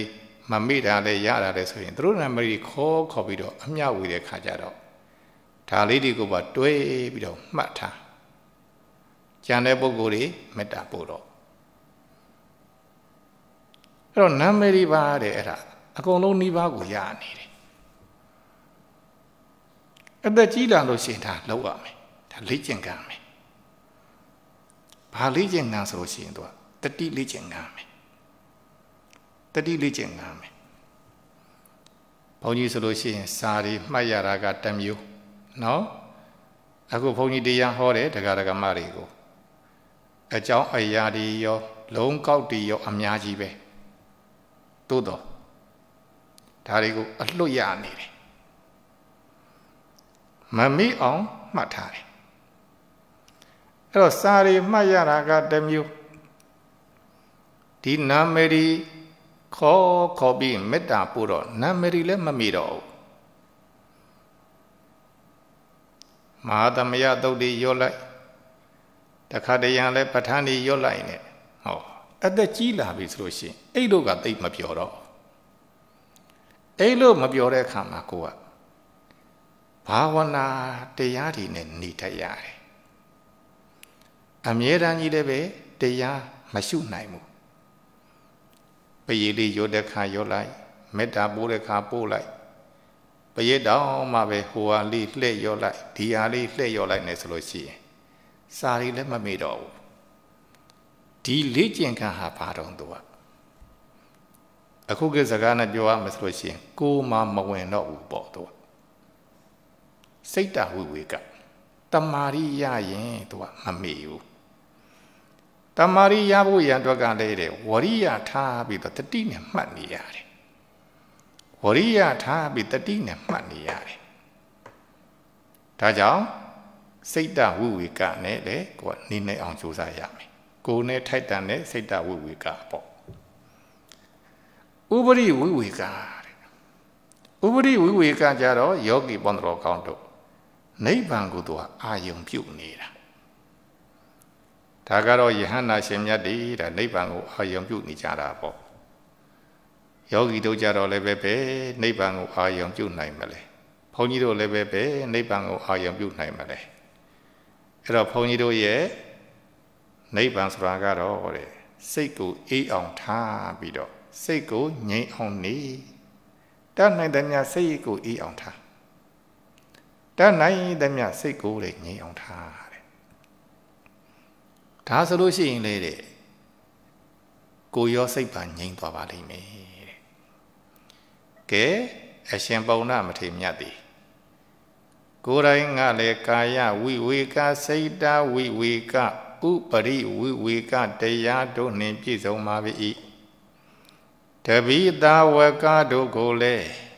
မမိတာလဲရတာလဲဆိုရင်သူတို့နာမည်တွေခေါ်ခေါ်ပြီးတော့အမျှဝေတဲ့ခါကြတော့ဒါလေးတွေကိုပါ တွဲပြီးတော့မှတ်ထားကြံတဲ့ပုံကိုယ်တွေမေတ္တာပို့တော့အဲ့တော့နာမည်တွေပါတဲ့အဲ့ဒါအကုန်လုံးနိဗ္ဗာန်ကိုရနေတယ်အသက်ကြီးလာလို့ရှိရင်ဒါလောက်ရမယ်ဒါလေ့ကျင့်ကံမယ်ဘာလေ့ကျင့်ကံဆိုလို့ရှိရင်တော့တတိလေ့ကျင့်ကံမယ်တတိလေ့ကျင့်ကံမယ်ဘုန်းကြီးဆိုလို့ရှိရင် စာတွေမှတ်ရတာကတစ်မျိုးနော်အခုဘုန်းကြီးတရား ဟောတယ်တရားဒဂမတွေကို အကြောင်းအရာတွေရော လုံးကောက်တွေရော အများကြီးပဲသို့တော့ဒါတွေကိုအလွတ်ရနေတယ်မမိအောင်မှတ်ထားတယ်အဲ့တော့စာရီ မှတ်ရတာကတစ်မျိုးဒီနာမည်ဒီခေါ်ခေါ်ပြီးမေတ္တာပို့တော့နာမည်ဒီလည်းမမိတော့ဘူးမဟာသမယတုတ်တွေရောလိုက်တခါတရံလဲပဋ္ဌာန်းတွေရောလိုက်နဲ့ဟောအသက်ကြီးလာပြီဆိုလို့ရှိရင်အဲ့လိုကတိတ်မပြောတော့အဲ့လိုမပြောတဲ့အခါမှာကိုကဘာဝနာ တရားတွေနဲ့နေတတ်ရတယ်အမြဲတမ်းကြီးလည်းပဲတရားမရှုနိုင်ဘူးပရေလေးရောတဲ့ခါရောလိုက်မေတ္တာပို့တဲ့ခါပို့လိုက်ပရေတောင်မှပဲဟိုဟာလေးလှည့်ရောလိုက်ဒီဟာလေးလှည့်ရောလိုက်နေဆိုလို့ရှိရင်စာရီလည်းမမေ့တော့ဘူးဒီလေ့ကျင့်ခါဟာဘာတော့သူကအခုကိစ္စကားနဲ့ပြောရမယ်ဆိုလို့ရှိရင် ကိုယ်မှမဝင်တော့ဘူးပေါ့သူကစိတ်တဝိဝေကတမာရိရရင်သူကမမေ့ဘူးတမာရိရဖို့ရန်အတွက်ကလည်းတဲ့ဝရိယထားပြီးတော့တတိနဲ့မှတ်နေရတယ်ဝရိယထားပြီးတတိနဲ့မှတ်နေရတယ်ဒါကြောင့်စိတ်တဝိဝေကနဲ့လေကိုကနေနေအောင်ကြိုးစားရမယ်ကိုယ်နဲ့ထိုက်တန်တဲ့စိတ်တဝိဝေကပေါ့ဥပရိဝိဝေကတဲ့ဥပရိဝိဝေကကြတော့ယောဂီပန္နရောကောင်းတို့နိဗ္ဗာန်ကိုသူကအာယုံပြုတ်နေတာဒါကတော့ယဟန္တာရှင်မြတ်တွေဒါနိဗ္ဗာန်ကိုအာယုံပြုတ်နေကြတာပေါ့ယောဂီတို့ကြတော့လည်းပဲပဲနိဗ္ဗာန်ကိုအာယုံပြုတ်နိုင်မလဲဘုန်းကြီးတို့လည်းပဲပဲနိဗ္ဗာန်ကိုအာယုံပြုတ်နိုင်မလဲအဲ့တော့ဘုန်းကြီးတို့ရဲ့နိဗ္ဗာန်ဆိုတာကတော့တဲ့စိတ်ကိုအေးအောင်ထားပြီးတော့စိတ်ကိုငြိမ်အောင်နေတတ်နိုင်တဲ့များစိတ်ကိုအေးအောင်ထားတတ်နိုင်သမျှစိတ်ကိုယ်တွေငြိမ်အောင်ထားတဲ့ဒါဆိုလို့ရှိရင်လေတဲ့ကိုရောစိတ်ပါငြိမ်သွားပါလိမ့်မယ်တဲ့ကဲအရှင်ပုံနာမထေမြတ်သည်ကိုယ်တိုင်ကလည်းကာယဝိဝေကစိတ်တာဝိဝေကဥပရိဝိဝေကတရားတို့နှင့်ပြည့်စုံပါ၏တပိတာဝကတို့ကိုလည်း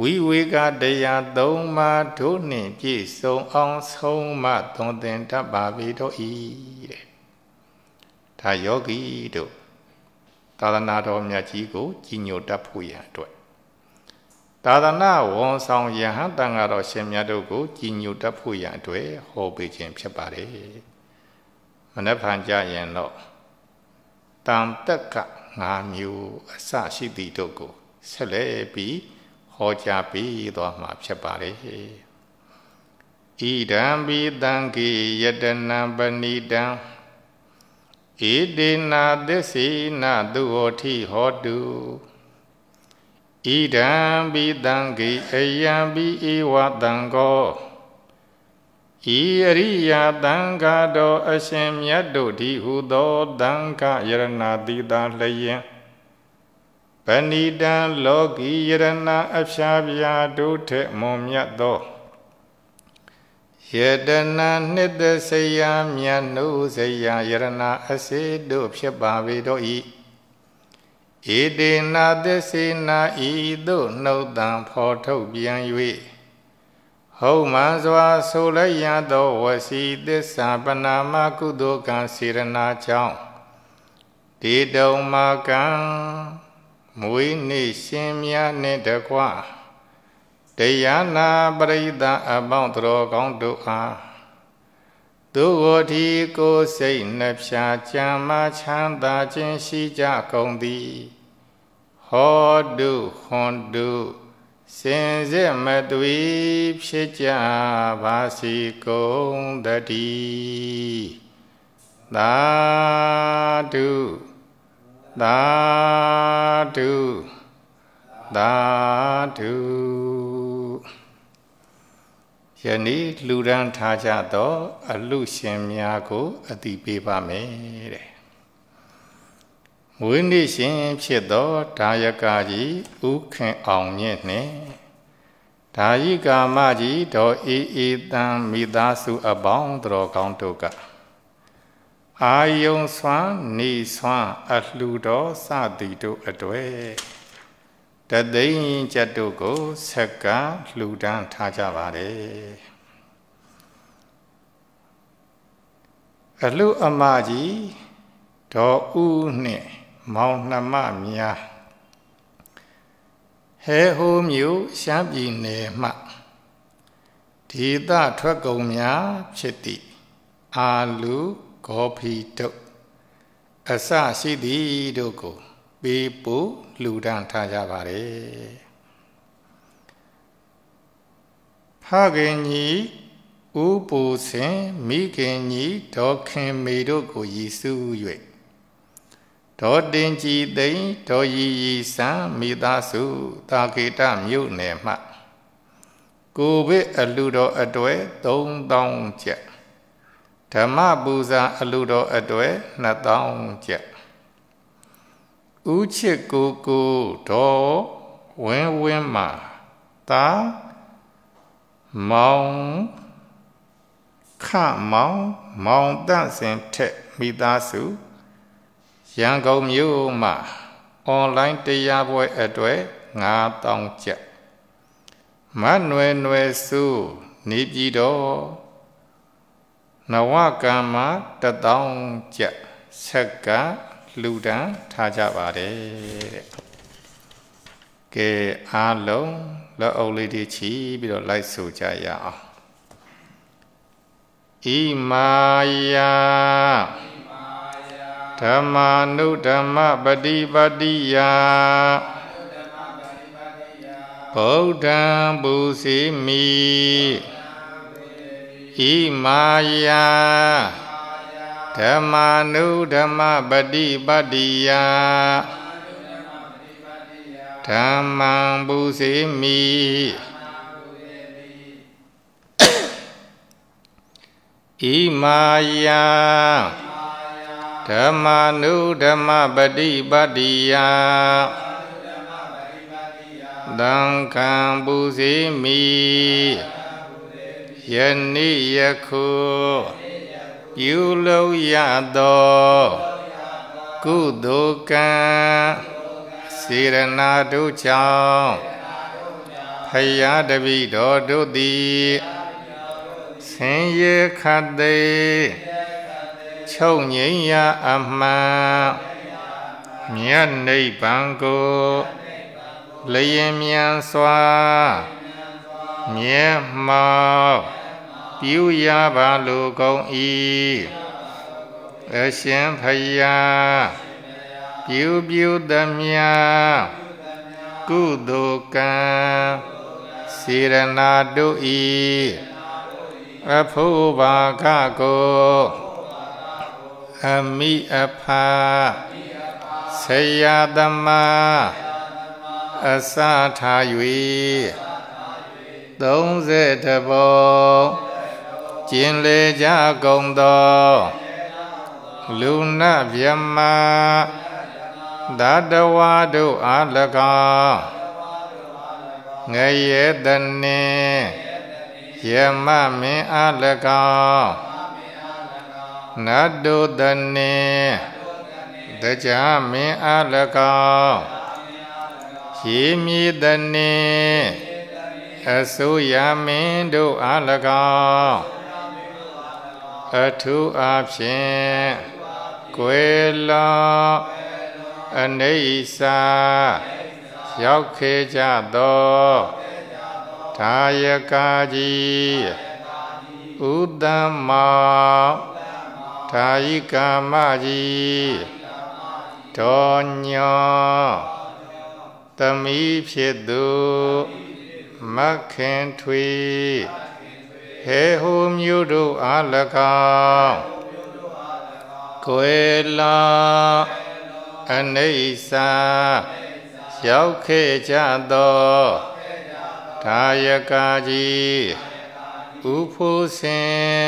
ဝိဝေကတရားသုံးပါးတို့နှင့်ပြည့်စုံအောင်ဆုံးမသွန်သင်တတ်ပါပေတော့ဤတဲ့ဒါယောဂီတို့သာသနာတော်မြတ်ကြီးကိုကြီးညိုတတ်ဖို့ရန်အတွက်သာသနာဝန်ဆောင်ယဟန်တန်ဃာတော်ရှင်မြတ်တို့ကိုကြီးညိုတတ်ဖို့ရန်အတွက်ဟောပေးခြင်းဖြစ်ပါတယ်မနက်ဖြန်ကြရင်တော့တန်တက်က၅မျိုးအစရှိသည့်တို့ကိုဆက်လက်ပြီးဟောကြားပေးသွားမှာဖြစ်ပါလေဣဒံပိတံကိယတနံပဏိတံဣဒေနာသစ္စေနသူဟောတိဟောတုဣဒံပိတံကိအယံပိဧဝတံကောဤအရိယာတံဃာတော်အရှင်မြတ်တို့ဒီဟုသောတံဃာယရဏတိတာလျင်ပဏိတံလောကီယရဏအဖျားပြာဒုထက်မွန်မြတ်သောယတနာနှစ်သစရာမြတ်နုစရာယရဏအစေတို့ဖြစ်ပါပေတော့ဤဧတေနာသစေနာဤသို့နှုတ်တံဖော်ထုတ်ပြန်၍ဟုတ်မှန်စွာ ဆိုလိုက်ရသော ဝစီသစ္စာပနာမကုသိုလ်ကံစေရနာကြောင့်တေတုံမကံမွေးနေ့ရှင်များနဲ့တကွတရားနာပရိသတ်အပေါင်းတော်ကောင်းတို့အားသူဝတီကိုစိတ်နှဖြာကြံမှချမ်းသာခြင်းရှိကြကုန်သည်ဟောတုဟွန်တုစင်စစ်မသွေဖြစ်ကြပါစီကုန်တည်းသာဓုသာဓုသာဓုယနေ့လူရန်ထားကြသောအလူရှင်များကိုအတိပေးပါမယ်တဲ့ဝိနည်းရှင်ဖြစ်သောဒါယကကြီးဥခင်အောင်မြင့်နှင့်ဒါယိကာမကြီးဒေါ်အေးအေးတန်မိသားစုအပေါင်းတော်ကောင်းတို့ကအာယုံစွာနေစွာအလှူတော်စသည်တို့အတွေ့တသိန်းကျက်တို့ကိုဆက်ကလှူဒန်းထားကြပါတယ်အလှအမကြီးဒေါ်ဦးနှင့်မောင်နှမများဟဲဟိုးမြို့ရှမ်းပြည်နယ်မှဒေသထွက်ကုန်များ ဖြစ်သည့်အာလူဂောဖီတို့အစရှိသည်တို့ကိုပေးပို့လှူဒန်းထားကြပါတယ်ဖခင်ကြီးဥပူစင်မိခင်ကြီးဒေါခင်မေတို့ကိုရည်စူး၍ဒေါတင်ကြည်သိန်းဒေါရီရီစံမိသားစုတာကေတမြို့နယ်မှ ကိုဗစ်အလူတော်အတွေ့3000ကျပ်ဓမ္မပူဇာအလူတော်အတွေ့2000ကျပ်ဥချစ်ကိုကိုတော်ဝင်းဝင်းမှာတာမောင်ခမောင်မောင်တန့်စင်ထက်မိသားစုရန်ကုန်မြို့မှာအွန်လိုင်းတရားပွဲ အတွေ့9000ကျပ်မတ်နွယ်နွယ်စုနေပြည်တော်နဝကံမှာတထောင်ကြက်ဆက်ကလူတန်းထားကြပါတယ်တဲ့ကဲအားလုံးလက်အုပ်လေးတွေချီပြီးတော့လိုက်ဆိုကြရအောင်ဣမာယဓမ္မာနုဓမ္မပฏิပတိယဗုဒ္ဓံပူစီမိဣမာယဓမ္မာနုဓမ္မပฏิပတ္တိယဓမ္မံပုစေမိဣမာယဓမ္မာနုဓမ္မပฏิပတ္တိယသံဃံပုစေမိယနေ့ယခုပြုလုပ်ရသောကုသိုလ်ကံစေရနာတို့ကြောင့်ဖယားတပိတော်တို့သည်ဆင်းရဲခတ်သိချုပ်ငိမ့်ရအမှန်မြတ်နိဗ္ဗာန်ကိုလျင်မြန်စွာမြဲမောက်ပြုရပါလိုကုန်၏အရှင်ဖယားပြုပြုသမျှကုသိုလ်ကံစေရနာတို့၏အဖို့ဘာကကိုအမိအဖာဆရာသမားအစထား၍30ပုံကျင်လေကြကုန်သောလူနာမြမဓာတဝါတို့အား၎င်းငရေတနေယမမင်းအား၎င်းနတ်တို့တနေတကြမင်းအား၎င်းရေမြေတနေအစိုးရမင်းတို့အား၎င်းအထူးအားဖြင့်ကွယ်လောအနေစာရောက်ခေကြသောသာယကာကြီးဥတ္တမသာယိကာမကြီးဒေါညောသမီးဖြစ်သူမခင်ထွေဟေဟူမြို့တို့အား၎င်းကွယ်လာအနေစာရောက်ခဲ့ကြသောဒါယကာကြီးဥဖို့စင်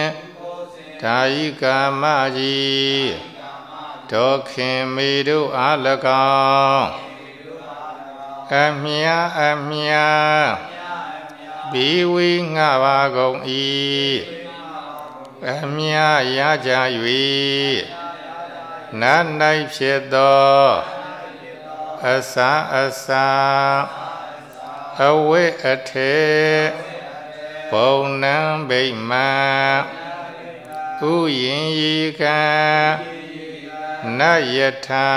ဒါယိကာမကြီးဒေါခင်မေတို့အား၎င်းအမြအမြဘေဝေငှပါကုန်၏အမြရကြ၍နတ်၌ဖြစ်သောအစာအစာအဝိအထေဘုံနံဗိမာဥယင်ยีကနယထာ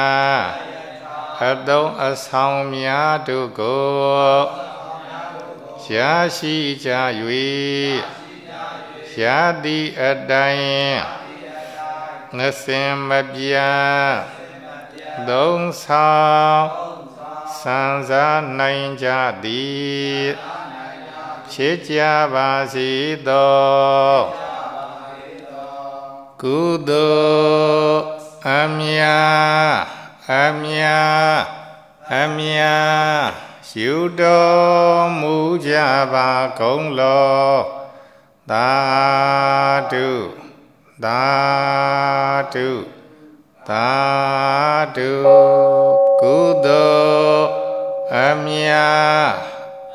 အတုံးအဆောင်များတို့ကိုရှားရှိကြ၍ရှားသည်အတိုင်းငစင်မပြသုံးဆောင်စံစားနိုင်ကြသည်ဖြစ်ကြပါစေသောကုသိုလ်အမြအမြအမြ chiếu đô mu gia và cổng lô ta trừ ta trừ ta trừ cứu đô âm ya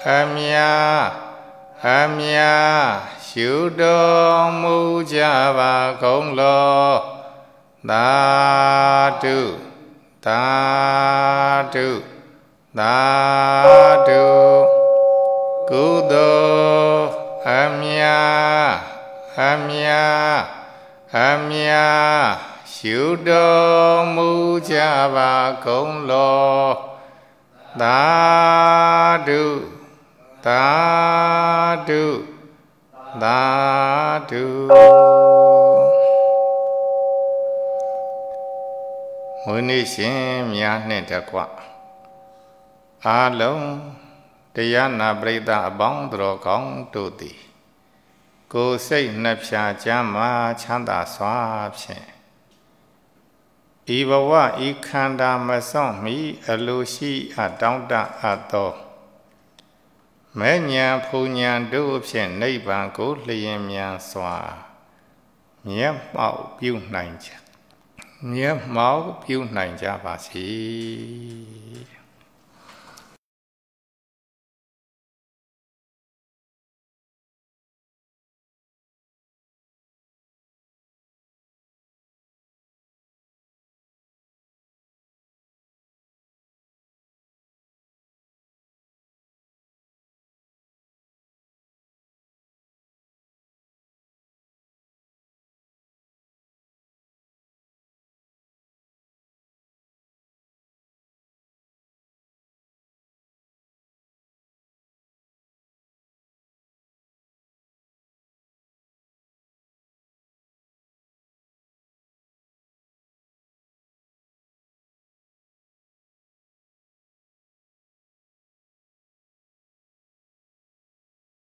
âm ya âm ya chiếu đô mu gia và cổng lô ta trừ ta trừ သာဓုကုသိုလ်အမြအမြအမြရှုတော်မူကြပါကုန်လောသာဓုသာဓုသာဓုမွေးနေ့ရှင်များနှင့်တကွအာလုံးတရားနာပရိသအပေါင်းတော်ကောင်းတို့သည်ကိုယ်စိတ်နှစ်ဖြာချမ်းမာချမ်းသာစွာဖြင့်ဤဘဝဤခန္ဓာမဆောင်မီအလိုရှိအတောင့်တအပ်သောမဲ့ညာဖူညာတို့ဖြင့်နိဗ္ဗာန်ကိုလျင်မြန်စွာမျက်မှောက်ပြုနိုင်ကြမျက်မှောက်ပြုနိုင်ကြပါစေ